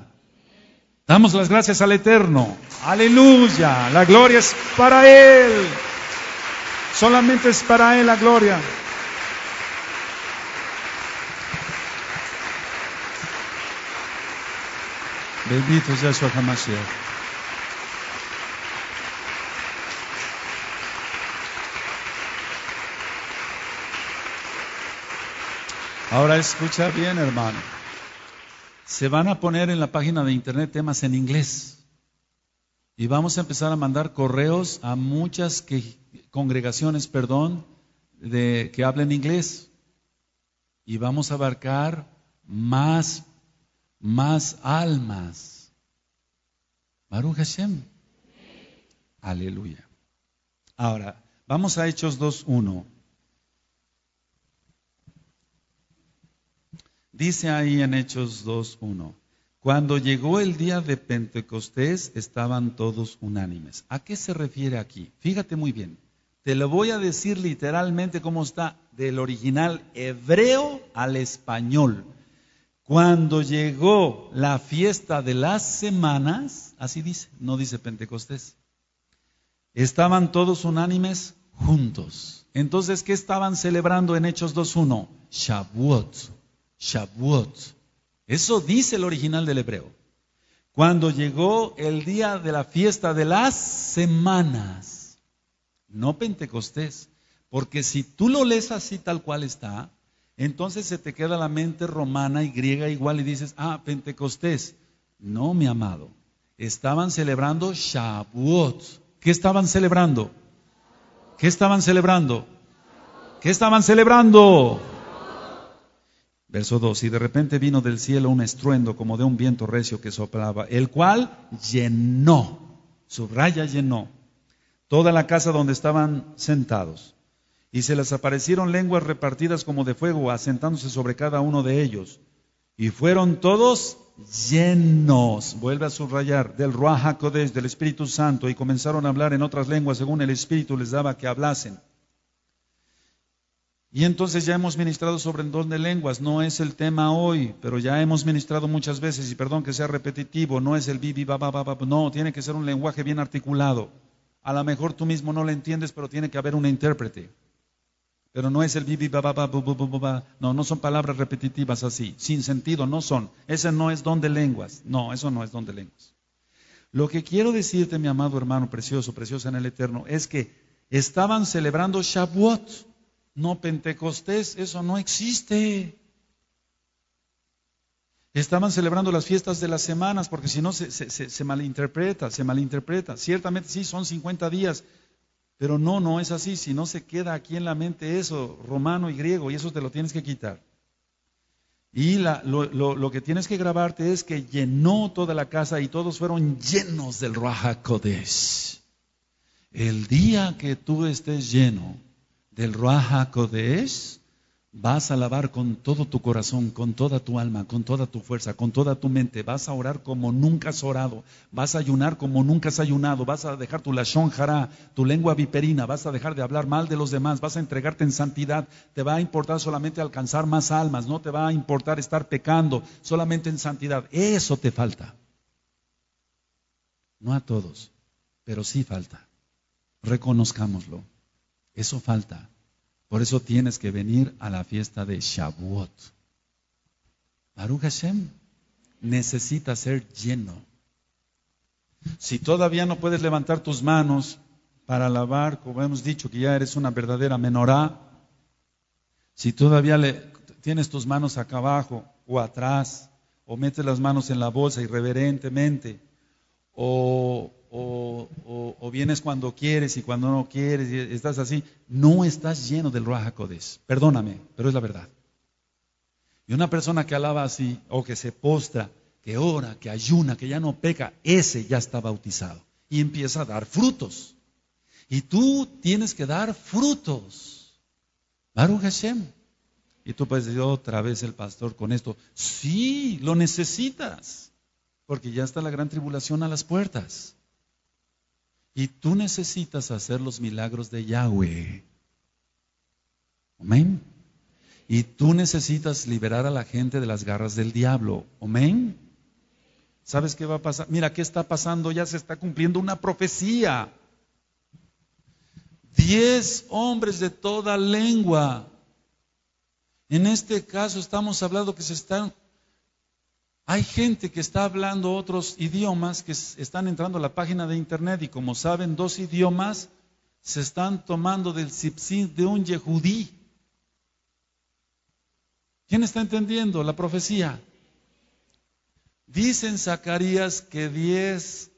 Damos las gracias al Eterno. Aleluya. La gloria es para Él. Solamente es para Él la gloria. Bendito sea su Ahora escucha bien, hermano. Se van a poner en la página de internet temas en inglés. Y vamos a empezar a mandar correos a muchas congregaciones, perdón, de, que hablen inglés. Y vamos a abarcar más más almas. Baruch Hashem. Aleluya. Ahora, vamos a Hechos 2.1. Dice ahí en Hechos 2.1, cuando llegó el día de Pentecostés estaban todos unánimes. ¿A qué se refiere aquí? Fíjate muy bien. Te lo voy a decir literalmente cómo está del original hebreo al español. Cuando llegó la fiesta de las semanas, así dice, no dice Pentecostés, estaban todos unánimes juntos. Entonces, ¿qué estaban celebrando en Hechos 2.1? Shavuot, Shavuot. Eso dice el original del hebreo. Cuando llegó el día de la fiesta de las semanas, no Pentecostés, porque si tú lo lees así tal cual está, entonces se te queda la mente romana y griega igual y dices, ah, Pentecostés. No, mi amado. Estaban celebrando Shavuot. ¿Qué estaban celebrando? ¿Qué estaban celebrando? ¿Qué estaban celebrando? Verso 2. Y de repente vino del cielo un estruendo como de un viento recio que soplaba, el cual llenó, subraya llenó, toda la casa donde estaban sentados. Y se les aparecieron lenguas repartidas como de fuego, asentándose sobre cada uno de ellos. Y fueron todos llenos, vuelve a subrayar, del Ruach HaKodesh, del Espíritu Santo, y comenzaron a hablar en otras lenguas según el Espíritu les daba que hablasen. Y entonces ya hemos ministrado sobre el don de lenguas, no es el tema hoy, pero ya hemos ministrado muchas veces, y perdón que sea repetitivo, no es el bibi, no, tiene que ser un lenguaje bien articulado. A lo mejor tú mismo no lo entiendes, pero tiene que haber un intérprete. Pero no es el bibi, no, no son palabras repetitivas así, sin sentido, no son. Ese no es don de lenguas, no, eso no es don de lenguas. Lo que quiero decirte, mi amado hermano, precioso, preciosa en el Eterno, es que estaban celebrando Shavuot, no Pentecostés, eso no existe. Estaban celebrando las fiestas de las semanas, porque si no se, se, malinterpreta, se malinterpreta. Ciertamente sí, son 50 días, pero no, no es así, si no se queda aquí en la mente eso, romano y griego, y eso te lo tienes que quitar. Y lo, que tienes que grabarte es que llenó toda la casa y todos fueron llenos del Raja El día que tú estés lleno del Raja Vas a alabar con todo tu corazón, con toda tu alma, con toda tu fuerza, con toda tu mente. Vas a orar como nunca has orado. Vas a ayunar como nunca has ayunado. Vas a dejar tu lashon jara, tu lengua viperina. Vas a dejar de hablar mal de los demás. Vas a entregarte en santidad. Te va a importar solamente alcanzar más almas. No te va a importar estar pecando. Solamente en santidad. Eso te falta. No a todos, pero sí falta. Reconozcámoslo. Eso falta. Por eso tienes que venir a la fiesta de Shavuot. Baruch Hashem necesita ser lleno. Si todavía no puedes levantar tus manos para lavar, como hemos dicho que ya eres una verdadera menorá, si todavía le, tienes tus manos acá abajo o atrás, o metes las manos en la bolsa irreverentemente, o o, vienes cuando quieres y cuando no quieres y estás así, no estás lleno del Ruajacodes. Perdóname, pero es la verdad. Y una persona que alaba así, o que se postra, que ora, que ayuna, que ya no peca, ese ya está bautizado y empieza a dar frutos. Y tú tienes que dar frutos. Baruch Hashem. Y tú puedes decir otra vez el pastor con esto. Sí, lo necesitas. Porque ya está la gran tribulación a las puertas. Y tú necesitas hacer los milagros de Yahweh. Amén. Y tú necesitas liberar a la gente de las garras del diablo. Amén. ¿Sabes qué va a pasar? Mira, ¿qué está pasando? Ya se está cumpliendo una profecía. Diez hombres de toda lengua. En este caso estamos hablando que se están hay gente que está hablando otros idiomas que están entrando a la página de internet y como saben, dos idiomas se están tomando del sipsin de un yehudí. ¿Quién está entendiendo la profecía? Dicen Zacarías que diez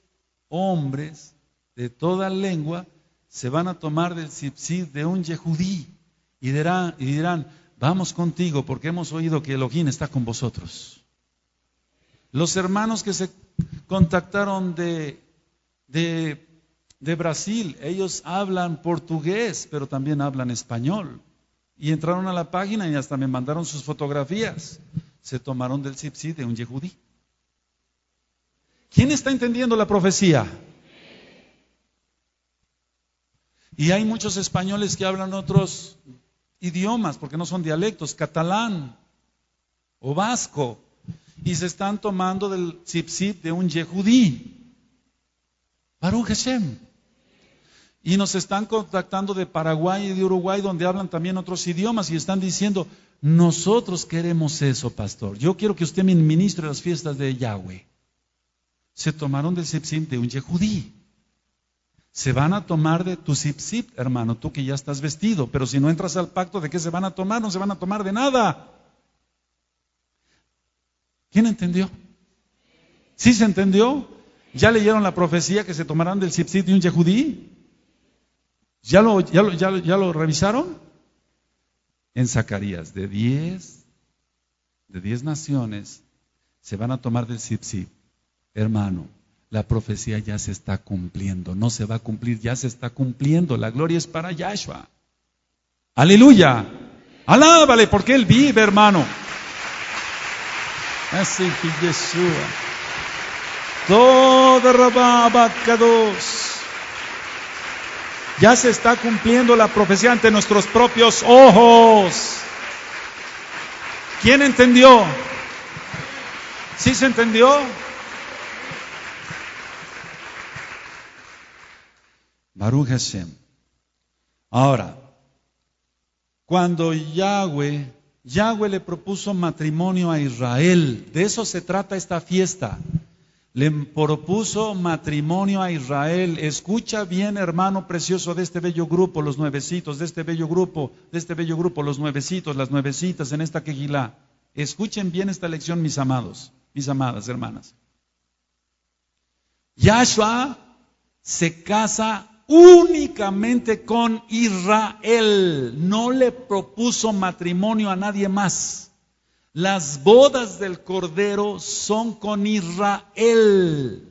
hombres de toda lengua se van a tomar del sipsid de un yehudí y dirán, y dirán, vamos contigo porque hemos oído que Elohim está con vosotros. Los hermanos que se contactaron de, de, Brasil, ellos hablan portugués, pero también hablan español. Y entraron a la página y hasta me mandaron sus fotografías. Se tomaron del sipsi de un yehudí. ¿Quién está entendiendo la profecía? Y hay muchos españoles que hablan otros idiomas, porque no son dialectos, catalán o vasco y se están tomando del zip de un yehudí. Baruch Hashem. Y nos están contactando de Paraguay y de Uruguay, donde hablan también otros idiomas, y están diciendo, nosotros queremos eso, pastor. Yo quiero que usted me ministre las fiestas de Yahweh. Se tomaron del zip de un yehudí. Se van a tomar de tu zip hermano, tú que ya estás vestido. Pero si no entras al pacto, ¿de qué se van a tomar? No se van a tomar de nada. ¿Quién entendió? ¿Sí se entendió? ¿Ya leyeron la profecía que se tomarán del Sipsit de un Yehudí? ¿Ya lo, ya, lo, revisaron? En Zacarías, de 10 de diez naciones se van a tomar del Sipsi. Hermano, la profecía ya se está cumpliendo, no se va a cumplir, ya se está cumpliendo. La gloria es para Yahshua. Aleluya. Alábale porque él vive, hermano. Así que Yeshua. Toda Ya se está cumpliendo la profecía ante nuestros propios ojos. ¿Quién entendió? ¿Sí se entendió? Baruch Ahora, cuando Yahweh Yahweh le propuso matrimonio a Israel. De eso se trata esta fiesta. Le propuso matrimonio a Israel. Escucha bien, hermano precioso de este bello grupo, los nuevecitos, de este bello grupo, de este bello grupo, los nuevecitos, las nuevecitas en esta quejilá. Escuchen bien esta lección, mis amados, mis amadas hermanas. Yahshua se casa únicamente con Israel. No le propuso matrimonio a nadie más. Las bodas del Cordero son con Israel.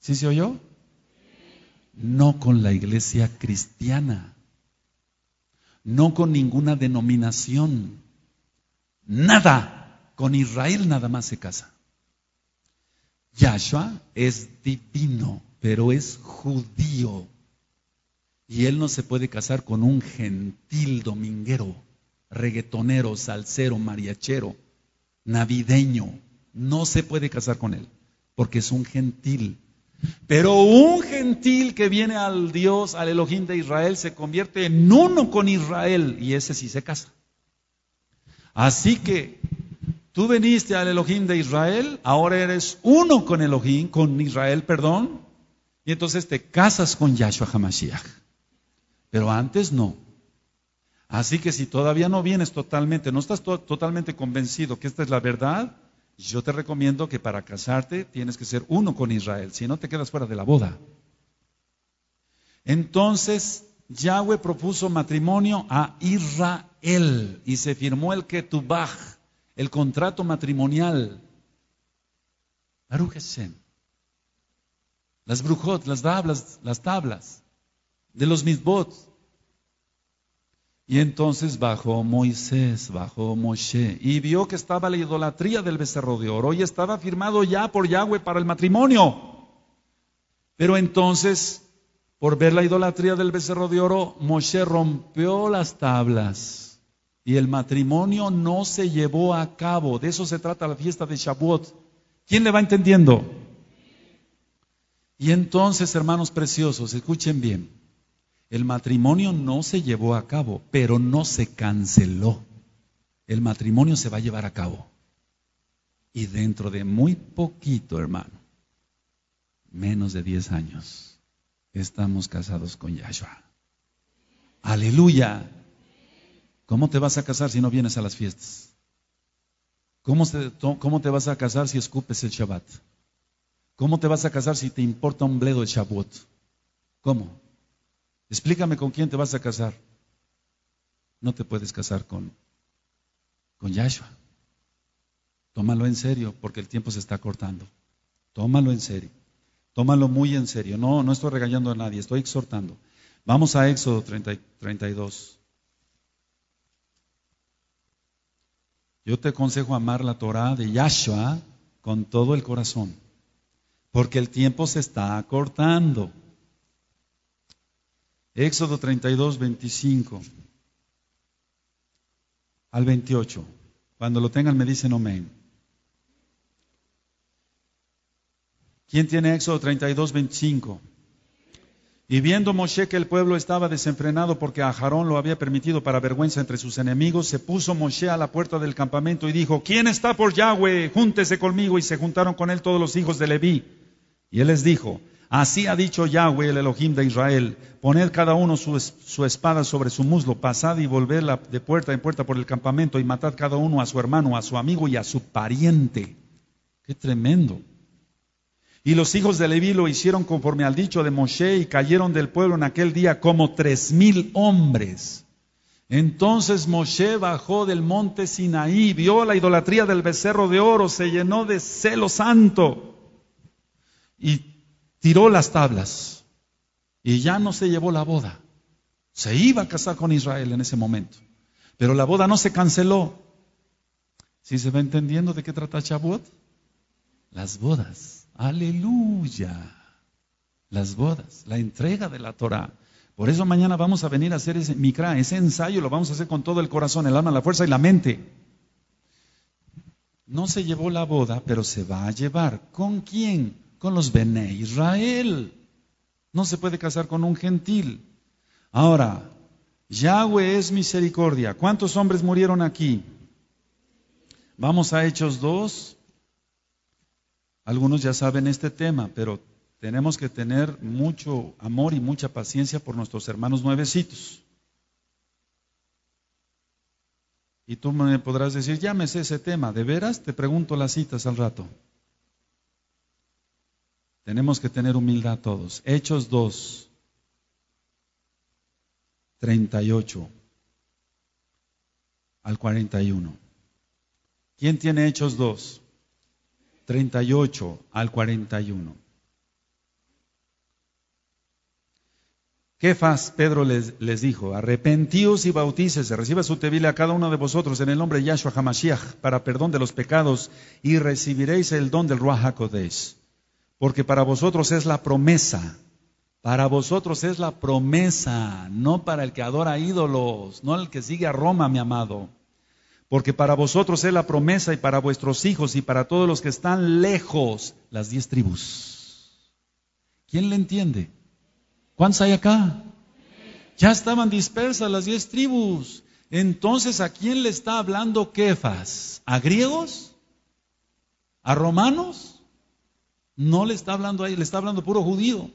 ¿Sí se oyó? No con la iglesia cristiana. No con ninguna denominación. Nada. Con Israel nada más se casa. Yahshua es divino pero es judío. Y él no se puede casar con un gentil dominguero, reggaetonero, salsero, mariachero, navideño. No se puede casar con él, porque es un gentil. Pero un gentil que viene al Dios, al Elohim de Israel, se convierte en uno con Israel y ese sí se casa. Así que tú veniste al Elohim de Israel, ahora eres uno con Elohim, con Israel, perdón, y entonces te casas con Yahshua Hamashiach. Pero antes no. Así que si todavía no vienes totalmente, no estás totalmente convencido que esta es la verdad, yo te recomiendo que para casarte tienes que ser uno con Israel, si no te quedas fuera de la boda. Entonces Yahweh propuso matrimonio a Israel y se firmó el Ketubah, el contrato matrimonial. Baruch las brujot, las tablas, las tablas de los misbot. Y entonces bajó Moisés, bajó Moshe, y vio que estaba la idolatría del becerro de oro y estaba firmado ya por Yahweh para el matrimonio. Pero entonces, por ver la idolatría del becerro de oro, Moshe rompió las tablas y el matrimonio no se llevó a cabo. De eso se trata la fiesta de Shavuot. ¿Quién le va entendiendo? Y entonces, hermanos preciosos, escuchen bien, el matrimonio no se llevó a cabo, pero no se canceló. El matrimonio se va a llevar a cabo. Y dentro de muy poquito, hermano, menos de 10 años, estamos casados con Yahshua. Aleluya. ¿Cómo te vas a casar si no vienes a las fiestas? ¿Cómo, te vas a casar si escupes el Shabbat? ¿Cómo te vas a casar si te importa un bledo de chabot? ¿Cómo? Explícame con quién te vas a casar. No te puedes casar con, con Yahshua. Tómalo en serio, porque el tiempo se está cortando. Tómalo en serio. Tómalo muy en serio. No, no estoy regañando a nadie, estoy exhortando. Vamos a Éxodo 32. Yo te aconsejo amar la Torah de Yahshua con todo el corazón porque el tiempo se está acortando. Éxodo 32, 25 al 28. Cuando lo tengan me dicen amén. ¿Quién tiene Éxodo 32, 25? Y viendo Moshe que el pueblo estaba desenfrenado porque a Jarón lo había permitido para vergüenza entre sus enemigos, se puso Moshe a la puerta del campamento y dijo, ¿quién está por Yahweh? Júntese conmigo. Y se juntaron con él todos los hijos de Leví. Y él les dijo, así ha dicho Yahweh, el Elohim de Israel, poned cada uno su, su espada sobre su muslo, pasad y volvedla de puerta en puerta por el campamento y matad cada uno a su hermano, a su amigo y a su pariente. Qué tremendo. Y los hijos de Leví lo hicieron conforme al dicho de Moshe y cayeron del pueblo en aquel día como tres mil hombres. Entonces Moshe bajó del monte Sinaí, vio la idolatría del becerro de oro, se llenó de celo santo y tiró las tablas. Y ya no se llevó la boda. Se iba a casar con Israel en ese momento. Pero la boda no se canceló. ¿Sí se va entendiendo de qué trata Chabot? Las bodas. Aleluya. Las bodas, la entrega de la Torah. Por eso mañana vamos a venir a hacer ese micra, ese ensayo lo vamos a hacer con todo el corazón, el alma, la fuerza y la mente. No se llevó la boda, pero se va a llevar. ¿Con quién? Con los Bené Israel. No se puede casar con un gentil. Ahora, Yahweh es misericordia. ¿Cuántos hombres murieron aquí? Vamos a Hechos 2, algunos ya saben este tema, pero tenemos que tener mucho amor y mucha paciencia por nuestros hermanos nuevecitos. Y tú me podrás decir, llámese ese tema, ¿de veras? Te pregunto las citas al rato. Tenemos que tener humildad todos. Hechos 2, 38 al 41. ¿Quién tiene Hechos 2? 38 al 41. faz Pedro les, les, dijo, arrepentíos y bautícese, reciba su tebile a cada uno de vosotros en el nombre de Yahshua Hamashiach para perdón de los pecados y recibiréis el don del Ruach HaKodesh. Porque para vosotros es la promesa, para vosotros es la promesa, no para el que adora ídolos, no el que sigue a Roma, mi amado. Porque para vosotros es la promesa y para vuestros hijos y para todos los que están lejos, las diez tribus. ¿Quién le entiende? ¿Cuántos hay acá? Ya estaban dispersas las diez tribus. Entonces, ¿a quién le está hablando Kefas? ¿A griegos? ¿A romanos? No le está hablando ahí, le está hablando puro judío.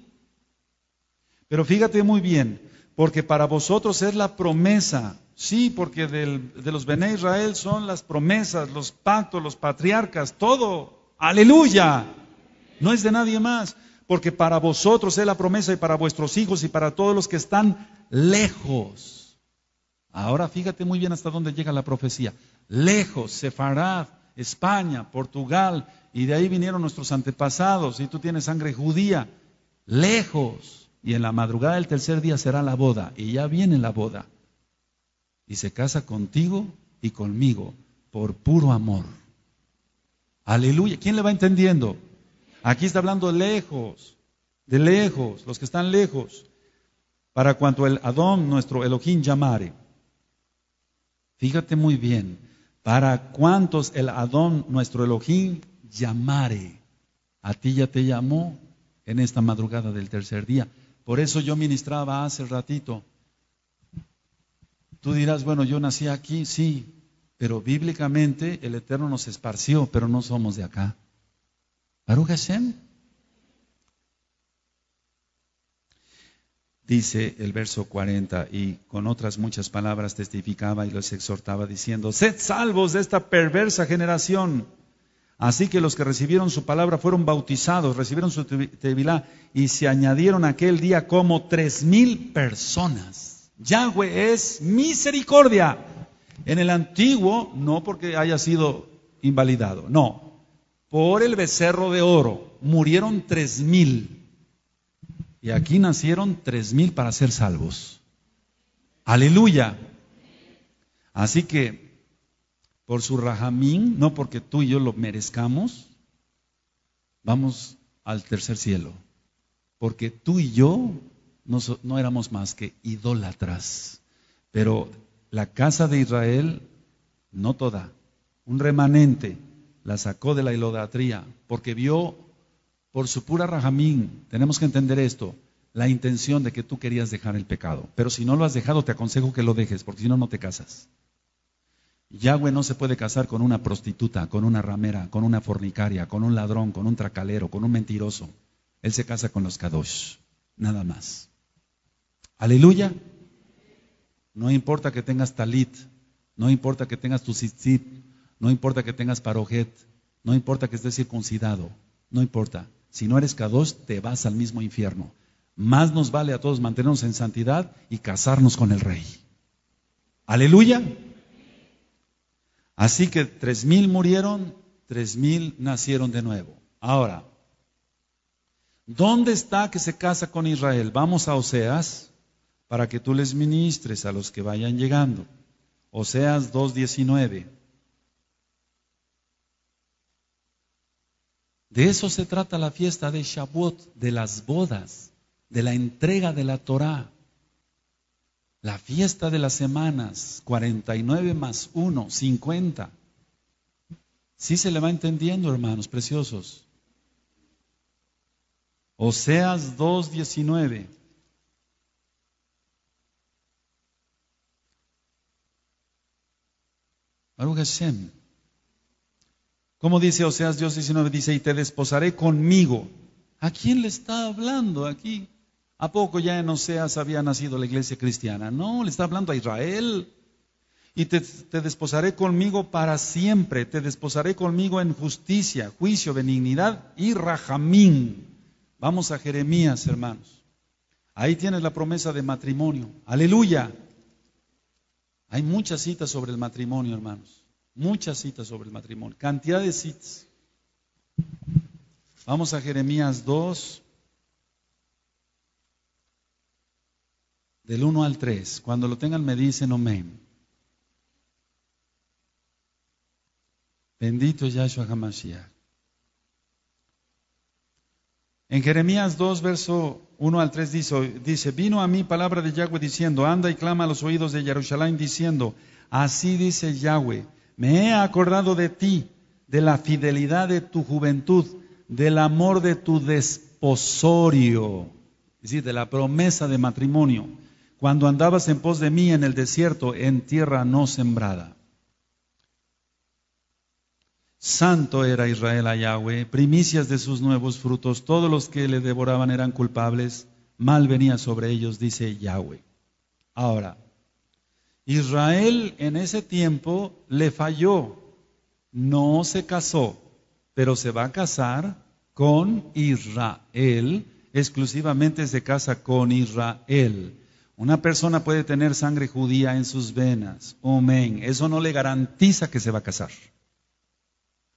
Pero fíjate muy bien, porque para vosotros es la promesa Sí, porque de los Bené Israel son las promesas, los pactos, los patriarcas, todo. Aleluya. No es de nadie más, porque para vosotros es la promesa y para vuestros hijos y para todos los que están lejos. Ahora fíjate muy bien hasta dónde llega la profecía. Lejos, Sefarad, España, Portugal, y de ahí vinieron nuestros antepasados, y tú tienes sangre judía. Lejos. Y en la madrugada del tercer día será la boda, y ya viene la boda y se casa contigo y conmigo por puro amor. Aleluya. ¿Quién le va entendiendo? Aquí está hablando lejos, de lejos, los que están lejos. Para cuanto el Adón, nuestro Elohim, llamare. Fíjate muy bien. Para cuantos el Adón, nuestro Elohim, llamare. A ti ya te llamó en esta madrugada del tercer día. Por eso yo ministraba hace ratito Tú dirás, bueno, yo nací aquí, sí, pero bíblicamente el Eterno nos esparció, pero no somos de acá. Baruch Dice el verso 40, y con otras muchas palabras testificaba y los exhortaba diciendo, sed salvos de esta perversa generación. Así que los que recibieron su palabra fueron bautizados, recibieron su tevilá y se añadieron aquel día como tres mil personas. Yahweh es misericordia. En el antiguo, no porque haya sido invalidado, no. Por el becerro de oro murieron tres mil. Y aquí nacieron tres mil para ser salvos. Aleluya. Así que, por su rajamín, no porque tú y yo lo merezcamos, vamos al tercer cielo. Porque tú y yo no, éramos más que idólatras. Pero la casa de Israel, no toda, un remanente la sacó de la idolatría porque vio por su pura rajamín, tenemos que entender esto, la intención de que tú querías dejar el pecado. Pero si no lo has dejado, te aconsejo que lo dejes, porque si no, no te casas. Yahweh no se puede casar con una prostituta, con una ramera, con una fornicaria, con un ladrón, con un tracalero, con un mentiroso. Él se casa con los kadosh, nada más. Aleluya. No importa que tengas talit, no importa que tengas tu sitzit, no importa que tengas parojet, no importa que estés circuncidado, no importa. Si no eres kadosh, te vas al mismo infierno. Más nos vale a todos mantenernos en santidad y casarnos con el rey. Aleluya. Así que tres mil murieron, tres mil nacieron de nuevo. Ahora, ¿dónde está que se casa con Israel? Vamos a Oseas para que tú les ministres a los que vayan llegando. Oseas 2.19. De eso se trata la fiesta de Shavuot, de las bodas, de la entrega de la Torá. La fiesta de las semanas, 49 más 1, 50. Sí se le va entendiendo, hermanos preciosos. Oseas 2.19. ¿Cómo dice Oseas Dios 19, dice, y te desposaré conmigo. ¿A quién le está hablando aquí? ¿A poco ya en Oseas había nacido la iglesia cristiana? No, le está hablando a Israel. Y te, te desposaré conmigo para siempre, te desposaré conmigo en justicia, juicio, benignidad y rajamín. Vamos a Jeremías, hermanos. Ahí tienes la promesa de matrimonio. Aleluya. Hay muchas citas sobre el matrimonio, hermanos. Muchas citas sobre el matrimonio. Cantidad de citas. Vamos a Jeremías 2, del 1 al 3. Cuando lo tengan me dicen amén. Bendito Yahshua HaMashiach. En Jeremías 2, verso 1 al 3 dice, dice, vino a mí palabra de Yahweh diciendo, anda y clama a los oídos de Jerusalén diciendo, así dice Yahweh, me he acordado de ti, de la fidelidad de tu juventud, del amor de tu desposorio, es decir, de la promesa de matrimonio, cuando andabas en pos de mí en el desierto, en tierra no sembrada. Santo era Israel a Yahweh, primicias de sus nuevos frutos, todos los que le devoraban eran culpables, mal venía sobre ellos, dice Yahweh. Ahora, Israel en ese tiempo le falló, no se casó, pero se va a casar con Israel, exclusivamente se casa con Israel. Una persona puede tener sangre judía en sus venas, amén, eso no le garantiza que se va a casar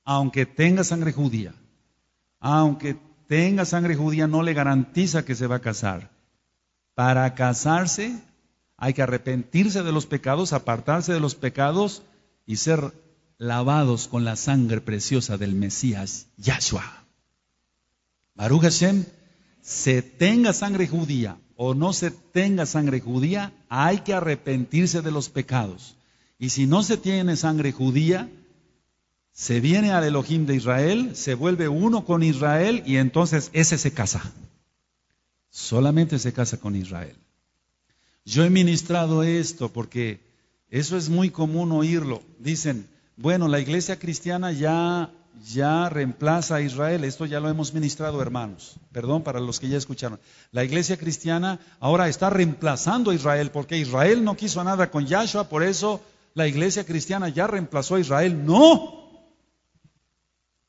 aunque tenga sangre judía, aunque tenga sangre judía, no le garantiza que se va a casar. Para casarse hay que arrepentirse de los pecados, apartarse de los pecados y ser lavados con la sangre preciosa del Mesías Yahshua. Baruch Hashem, se tenga sangre judía o no se tenga sangre judía, hay que arrepentirse de los pecados. Y si no se tiene sangre judía, se viene al Elohim de Israel, se vuelve uno con Israel y entonces ese se casa. Solamente se casa con Israel. Yo he ministrado esto porque eso es muy común oírlo. Dicen, bueno, la iglesia cristiana ya ya reemplaza a Israel. Esto ya lo hemos ministrado, hermanos. Perdón para los que ya escucharon. La iglesia cristiana ahora está reemplazando a Israel porque Israel no quiso nada con Yahshua, por eso la iglesia cristiana ya reemplazó a Israel. No.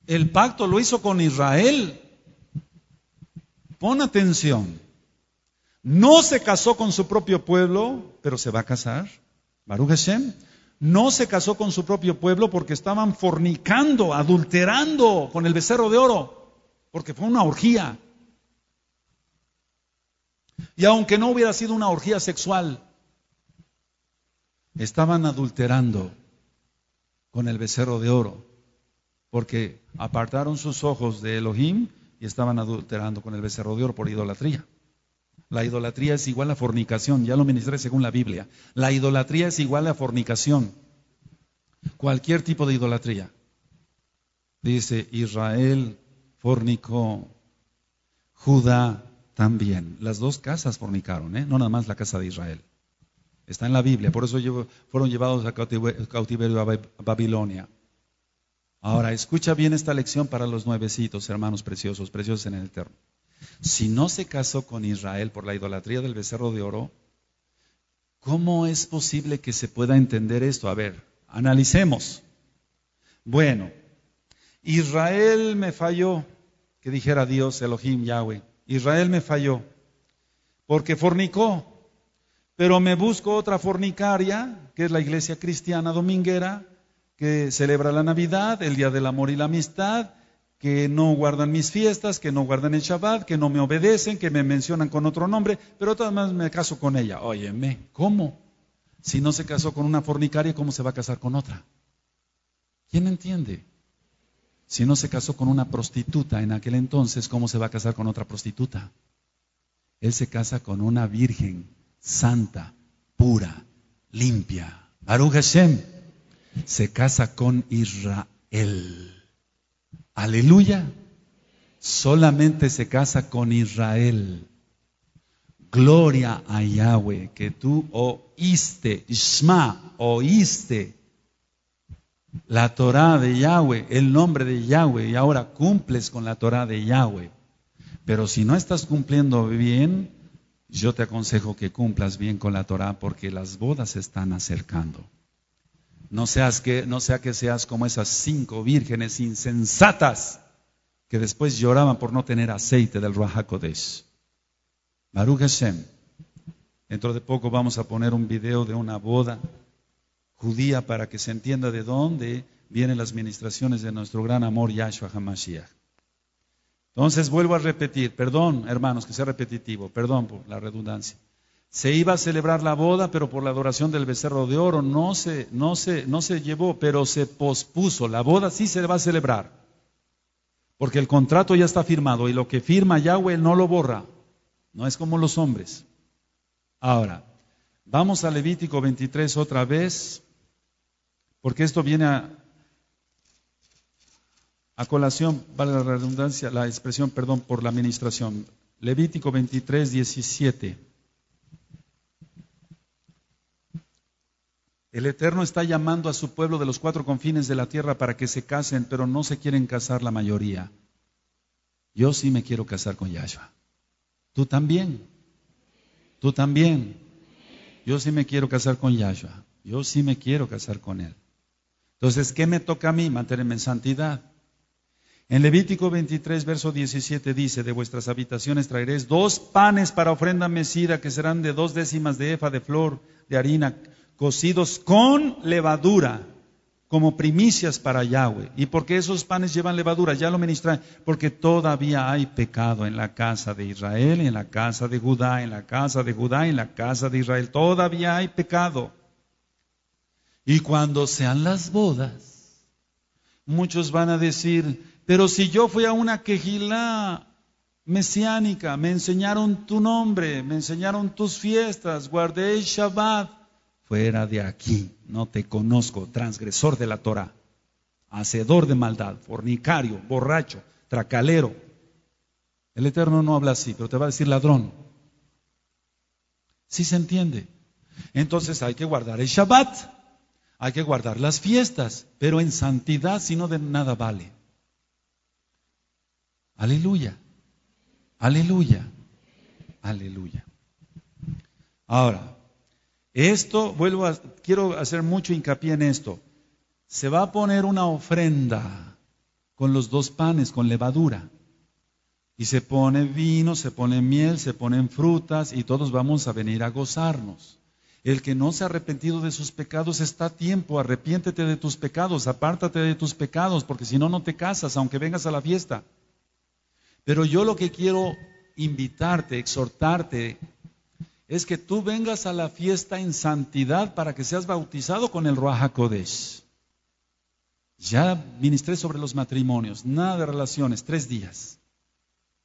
El pacto lo hizo con Israel. Pon atención. No se casó con su propio pueblo, pero se va a casar. Baruch Hashem. No se casó con su propio pueblo porque estaban fornicando, adulterando con el becerro de oro, porque fue una orgía. Y aunque no hubiera sido una orgía sexual, estaban adulterando con el becerro de oro porque apartaron sus ojos de Elohim y estaban adulterando con el becerro de oro por idolatría. La idolatría es igual a fornicación, ya lo ministré según la Biblia. La idolatría es igual a fornicación. Cualquier tipo de idolatría. Dice, Israel fornicó, Judá también. Las dos casas fornicaron, ¿eh? no nada más la casa de Israel. Está en la Biblia, por eso fueron llevados a cautiverio a Babilonia. Ahora, escucha bien esta lección para los nuevecitos, hermanos preciosos, preciosos en el Eterno. Si no se casó con Israel por la idolatría del becerro de oro, ¿cómo es posible que se pueda entender esto? A ver, analicemos. Bueno, Israel me falló, que dijera Dios, Elohim, Yahweh. Israel me falló, porque fornicó, pero me busco otra fornicaria, que es la iglesia cristiana dominguera, que celebra la Navidad, el Día del Amor y la Amistad, que no guardan mis fiestas, que no guardan el Shabbat, que no me obedecen, que me mencionan con otro nombre, pero todas más me caso con ella. Óyeme, ¿cómo? Si no se casó con una fornicaria, ¿cómo se va a casar con otra? ¿Quién entiende? Si no se casó con una prostituta en aquel entonces, ¿cómo se va a casar con otra prostituta? Él se casa con una virgen santa, pura, limpia. Baruch Hashem se casa con Israel. Aleluya. Solamente se casa con Israel. Gloria a Yahweh que tú oíste, Isma, oíste la Torah de Yahweh, el nombre de Yahweh, y ahora cumples con la Torah de Yahweh. Pero si no estás cumpliendo bien, yo te aconsejo que cumplas bien con la Torah porque las bodas se están acercando. No, seas que, no sea que seas como esas cinco vírgenes insensatas que después lloraban por no tener aceite del Rahakodesh. Baruch Hashem. Dentro de poco vamos a poner un video de una boda judía para que se entienda de dónde vienen las ministraciones de nuestro gran amor Yahshua HaMashiach. Entonces vuelvo a repetir, perdón hermanos que sea repetitivo, perdón por la redundancia. Se iba a celebrar la boda, pero por la adoración del becerro de oro no se, no se, no se llevó, pero se pospuso. La boda sí se va a celebrar, porque el contrato ya está firmado y lo que firma Yahweh no lo borra. No es como los hombres. Ahora, vamos a Levítico 23 otra vez, porque esto viene a, a colación, vale la redundancia, la expresión, perdón, por la administración. Levítico 23, 17. El Eterno está llamando a su pueblo de los cuatro confines de la tierra para que se casen, pero no se quieren casar la mayoría. Yo sí me quiero casar con Yahshua. Tú también. Tú también. Yo sí me quiero casar con Yahshua. Yo sí me quiero casar con Él. Entonces, ¿qué me toca a mí? Mantenerme en santidad. En Levítico 23, verso 17 dice, de vuestras habitaciones traeréis dos panes para ofrenda mecida, que serán de dos décimas de efa de flor de harina, cocidos con levadura, como primicias para Yahweh. ¿Y porque esos panes llevan levadura? Ya lo ministra, porque todavía hay pecado en la casa de Israel, en la casa de Judá, en la casa de Judá, en la casa de Israel. Todavía hay pecado. Y cuando sean las bodas, muchos van a decir, pero si yo fui a una quejilá mesiánica, me enseñaron tu nombre, me enseñaron tus fiestas, guardé el Shabbat, fuera de aquí, no te conozco, transgresor de la Torah, hacedor de maldad, fornicario, borracho, tracalero. El Eterno no habla así, pero te va a decir ladrón. Si ¿Sí se entiende. Entonces hay que guardar el Shabbat, hay que guardar las fiestas, pero en santidad, si no de nada vale. Aleluya. Aleluya. Aleluya. Ahora, esto, vuelvo a, quiero hacer mucho hincapié en esto. Se va a poner una ofrenda con los dos panes, con levadura. Y se pone vino, se pone miel, se ponen frutas y todos vamos a venir a gozarnos. El que no se ha arrepentido de sus pecados está a tiempo. Arrepiéntete de tus pecados, apártate de tus pecados, porque si no, no te casas, aunque vengas a la fiesta. Pero yo lo que quiero invitarte, exhortarte, es que tú vengas a la fiesta en santidad para que seas bautizado con el Ruach Kodesh. Ya ministré sobre los matrimonios, nada de relaciones, tres días.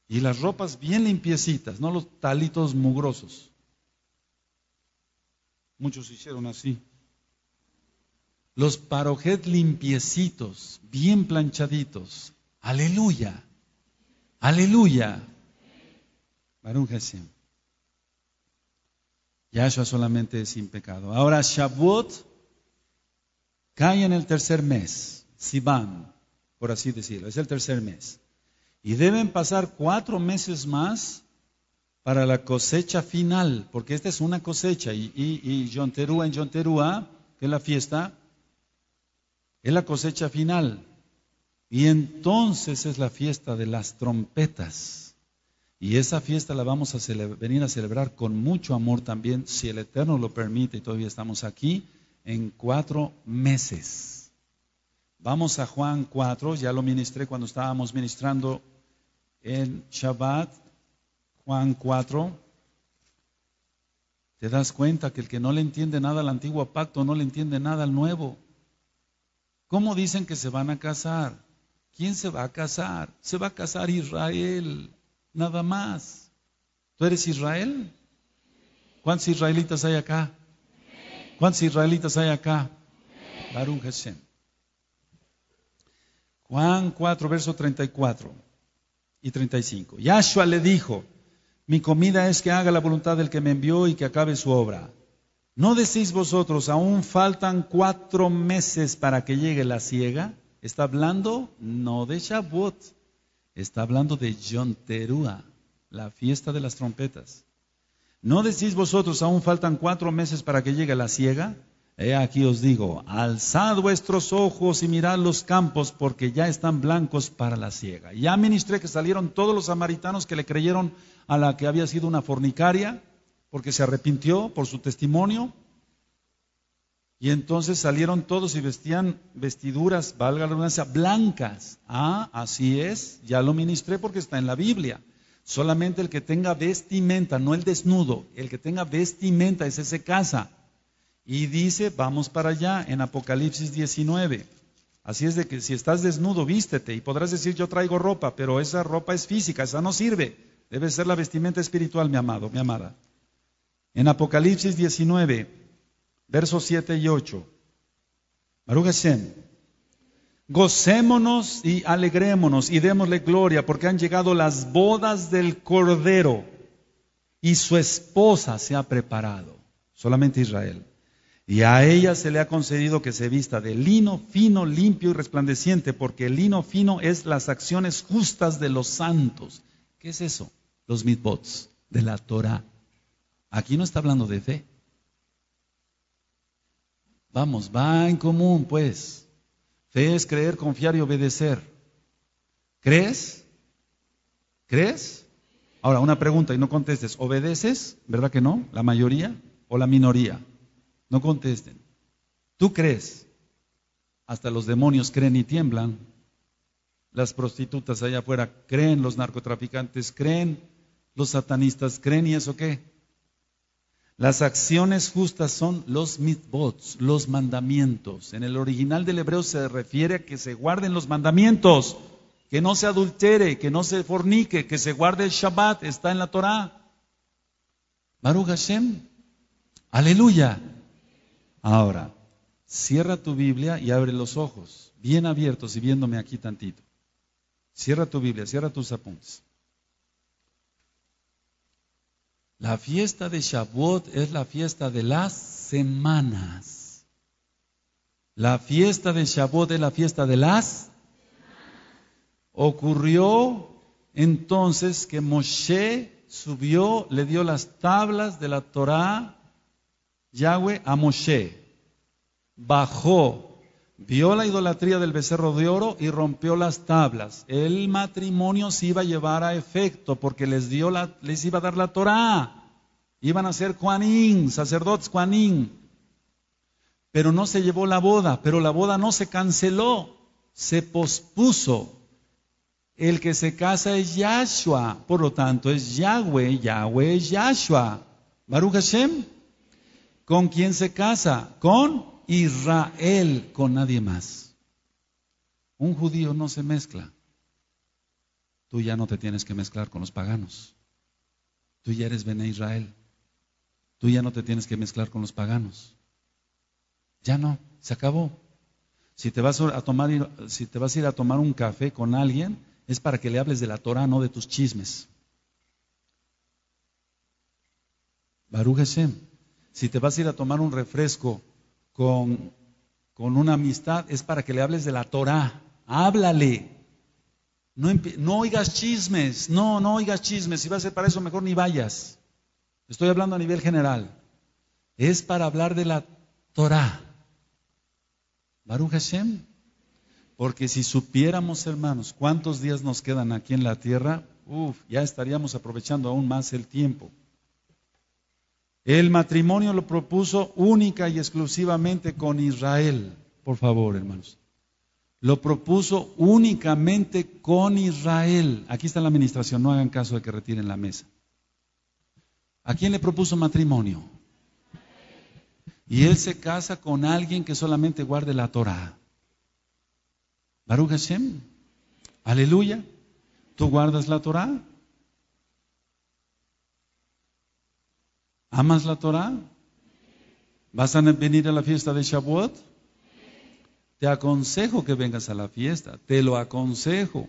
Y las ropas bien limpiecitas, no los talitos mugrosos. Muchos hicieron así. Los parojet limpiecitos, bien planchaditos. Aleluya. Aleluya. Baruch Hashem. Yahshua solamente es sin pecado. Ahora Shavuot cae en el tercer mes, Sivan, por así decirlo, es el tercer mes. Y deben pasar cuatro meses más para la cosecha final, porque esta es una cosecha. Y, y, y Yonterúa en Yonterúa, que es la fiesta, es la cosecha final. Y entonces es la fiesta de las trompetas. Y esa fiesta la vamos a venir a celebrar con mucho amor también, si el Eterno lo permite y todavía estamos aquí, en cuatro meses. Vamos a Juan 4, ya lo ministré cuando estábamos ministrando en Shabbat, Juan 4. Te das cuenta que el que no le entiende nada al antiguo pacto no le entiende nada al nuevo. ¿Cómo dicen que se van a casar? ¿Quién se va a casar? Se va a casar Israel, nada más. ¿Tú eres Israel? ¿Cuántos israelitas hay acá? ¿Cuántos israelitas hay acá? Barun Hashem. Juan 4, verso 34 y 35. Yahshua le dijo, mi comida es que haga la voluntad del que me envió y que acabe su obra. ¿No decís vosotros, aún faltan cuatro meses para que llegue la ciega? Está hablando no de Shavuot, está hablando de Yonterúa, la fiesta de las trompetas. ¿No decís vosotros, aún faltan cuatro meses para que llegue la ciega? He aquí os digo, alzad vuestros ojos y mirad los campos, porque ya están blancos para la ciega. Ya ministré que salieron todos los samaritanos que le creyeron a la que había sido una fornicaria, porque se arrepintió por su testimonio, y entonces salieron todos y vestían vestiduras, valga la redundancia, blancas. Ah, así es, ya lo ministré porque está en la Biblia. Solamente el que tenga vestimenta, no el desnudo, el que tenga vestimenta, es ese casa. Y dice, vamos para allá en Apocalipsis 19. Así es de que si estás desnudo, vístete y podrás decir, yo traigo ropa, pero esa ropa es física, esa no sirve. Debe ser la vestimenta espiritual, mi amado, mi amada. En Apocalipsis 19, versos 7 y 8. Baruch Hashem. Gocémonos y alegrémonos y démosle gloria porque han llegado las bodas del Cordero y su esposa se ha preparado, solamente Israel. Y a ella se le ha concedido que se vista de lino fino, limpio y resplandeciente, porque el lino fino es las acciones justas de los santos. ¿Qué es eso? Los mitbots de la Torah. Aquí no está hablando de fe. Vamos, va en común, pues. Fe es creer, confiar y obedecer. ¿Crees? ¿Crees? Ahora, una pregunta y no contestes. ¿Obedeces? ¿Verdad que no? ¿La mayoría o la minoría? No contesten. ¿Tú crees? Hasta los demonios creen y tiemblan. Las prostitutas allá afuera creen, los narcotraficantes creen, los satanistas creen y eso qué? Las acciones justas son los mitbots, los mandamientos. En el original del hebreo se refiere a que se guarden los mandamientos, que no se adultere, que no se fornique, que se guarde el Shabbat, está en la Torah. Baruch Hashem, aleluya. Ahora, cierra tu Biblia y abre los ojos, bien abiertos y viéndome aquí tantito. Cierra tu Biblia, cierra tus apuntes. La fiesta de Shavuot es la fiesta de las semanas. La fiesta de Shavuot es la fiesta de las. Ocurrió entonces que Moshe subió, le dio las tablas de la Torá Yahweh a Moshe. Bajó vio la idolatría del becerro de oro y rompió las tablas. El matrimonio se iba a llevar a efecto porque les, dio les iba a dar la Torá. Iban a ser Juanín, sacerdotes Juanín. Pero no se llevó la boda, pero la boda no se canceló, se pospuso. El que se casa es Yahshua, por lo tanto es Yahweh, Yahweh es Yahshua. Baruch Hashem. ¿Con quién se casa? Con Israel con nadie más. Un judío no se mezcla. Tú ya no te tienes que mezclar con los paganos. Tú ya eres Bene Israel. Tú ya no te tienes que mezclar con los paganos. Ya no, se acabó. Si te vas a tomar, si te vas a ir a tomar un café con alguien, es para que le hables de la Torah, no de tus chismes. Baruch Si te vas a ir a tomar un refresco con, una amistad es para que le hables de la Torah. Háblale. No, oigas chismes. No, no oigas chismes. Si va a ser para eso, mejor ni vayas. Estoy hablando a nivel general. Es para hablar de la Torah. Baruch Hashem. Porque si supiéramos, hermanos, cuántos días nos quedan aquí en la tierra, ya estaríamos aprovechando aún más el tiempo. El matrimonio lo propuso única y exclusivamente con Israel. Por favor, hermanos. Lo propuso únicamente con Israel. Aquí está la administración, no hagan caso de que retiren la mesa. ¿A quién le propuso matrimonio? Y él se casa con alguien que solamente guarde la Torah. Baruch Hashem. Aleluya. ¿Tú guardas la Torah? ¿Amas la Torah? ¿Vas a venir a la fiesta de Shavuot? Te aconsejo que vengas a la fiesta, te lo aconsejo.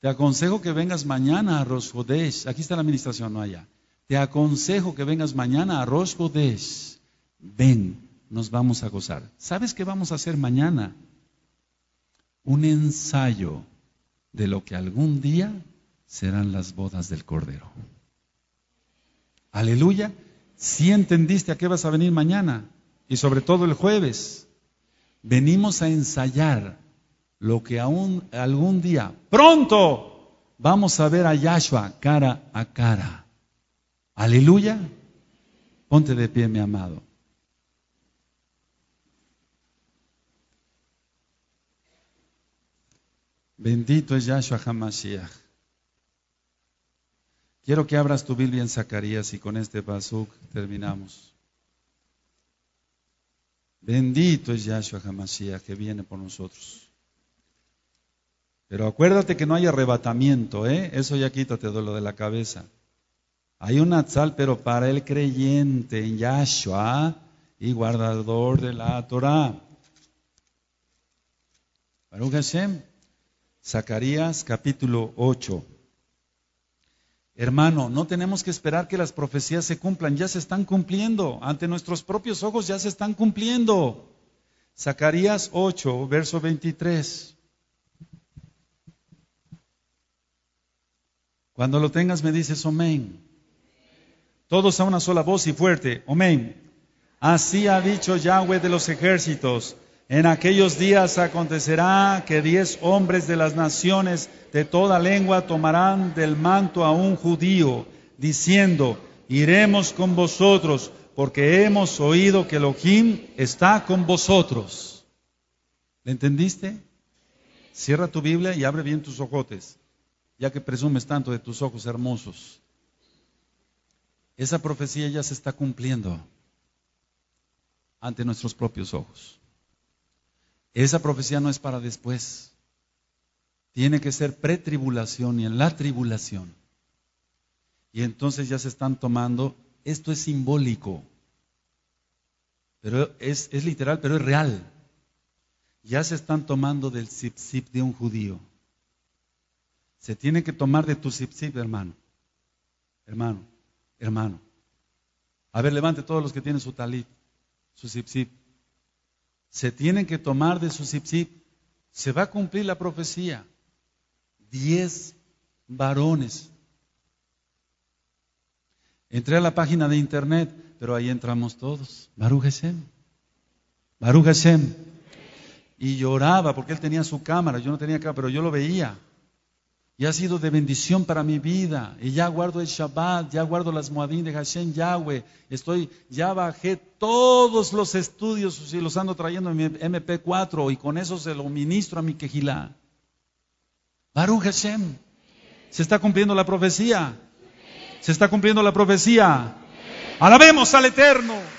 Te aconsejo que vengas mañana a Rosh Hodesh. Aquí está la administración, no allá. Te aconsejo que vengas mañana a Rosh Hodesh. Ven, nos vamos a gozar. ¿Sabes qué vamos a hacer mañana? Un ensayo de lo que algún día serán las bodas del Cordero. Aleluya. Si entendiste a qué vas a venir mañana y sobre todo el jueves, venimos a ensayar lo que aún algún día, pronto, vamos a ver a Yahshua cara a cara. Aleluya. Ponte de pie, mi amado. Bendito es Yahshua Hamashiach. Quiero que abras tu Biblia en Zacarías y con este pasuk terminamos. Bendito es Yahshua Hamashiach que viene por nosotros. Pero acuérdate que no hay arrebatamiento, ¿eh? Eso ya quítate de lo de la cabeza. Hay un atzal, pero para el creyente en Yahshua y guardador de la Torah. Baruch Zacarías capítulo 8. Hermano, no tenemos que esperar que las profecías se cumplan, ya se están cumpliendo, ante nuestros propios ojos ya se están cumpliendo. Zacarías 8, verso 23. Cuando lo tengas me dices amén. Todos a una sola voz y fuerte, amén. Así ha dicho Yahweh de los ejércitos en aquellos días acontecerá que diez hombres de las naciones de toda lengua tomarán del manto a un judío, diciendo, iremos con vosotros, porque hemos oído que Elohim está con vosotros. ¿Le entendiste? Cierra tu Biblia y abre bien tus ojotes, ya que presumes tanto de tus ojos hermosos. Esa profecía ya se está cumpliendo ante nuestros propios ojos. Esa profecía no es para después. Tiene que ser pretribulación y en la tribulación. Y entonces ya se están tomando, esto es simbólico, pero es, es literal, pero es real. Ya se están tomando del zip-zip de un judío. Se tiene que tomar de tu zip-zip, hermano. Hermano, hermano. A ver, levante todos los que tienen su talit, su zip-zip se tienen que tomar de su zip se va a cumplir la profecía. Diez varones. Entré a la página de internet, pero ahí entramos todos. Baruch Hashem. Y lloraba porque él tenía su cámara, yo no tenía cámara, pero yo lo veía y ha sido de bendición para mi vida. Y ya guardo el Shabbat, ya guardo las Moadín de Hashem Yahweh. Estoy, ya bajé todos los estudios y los ando trayendo en mi MP4 y con eso se lo ministro a mi quejila. Baruch Hashem. Se está cumpliendo la profecía. Se está cumpliendo la profecía. Alabemos al Eterno.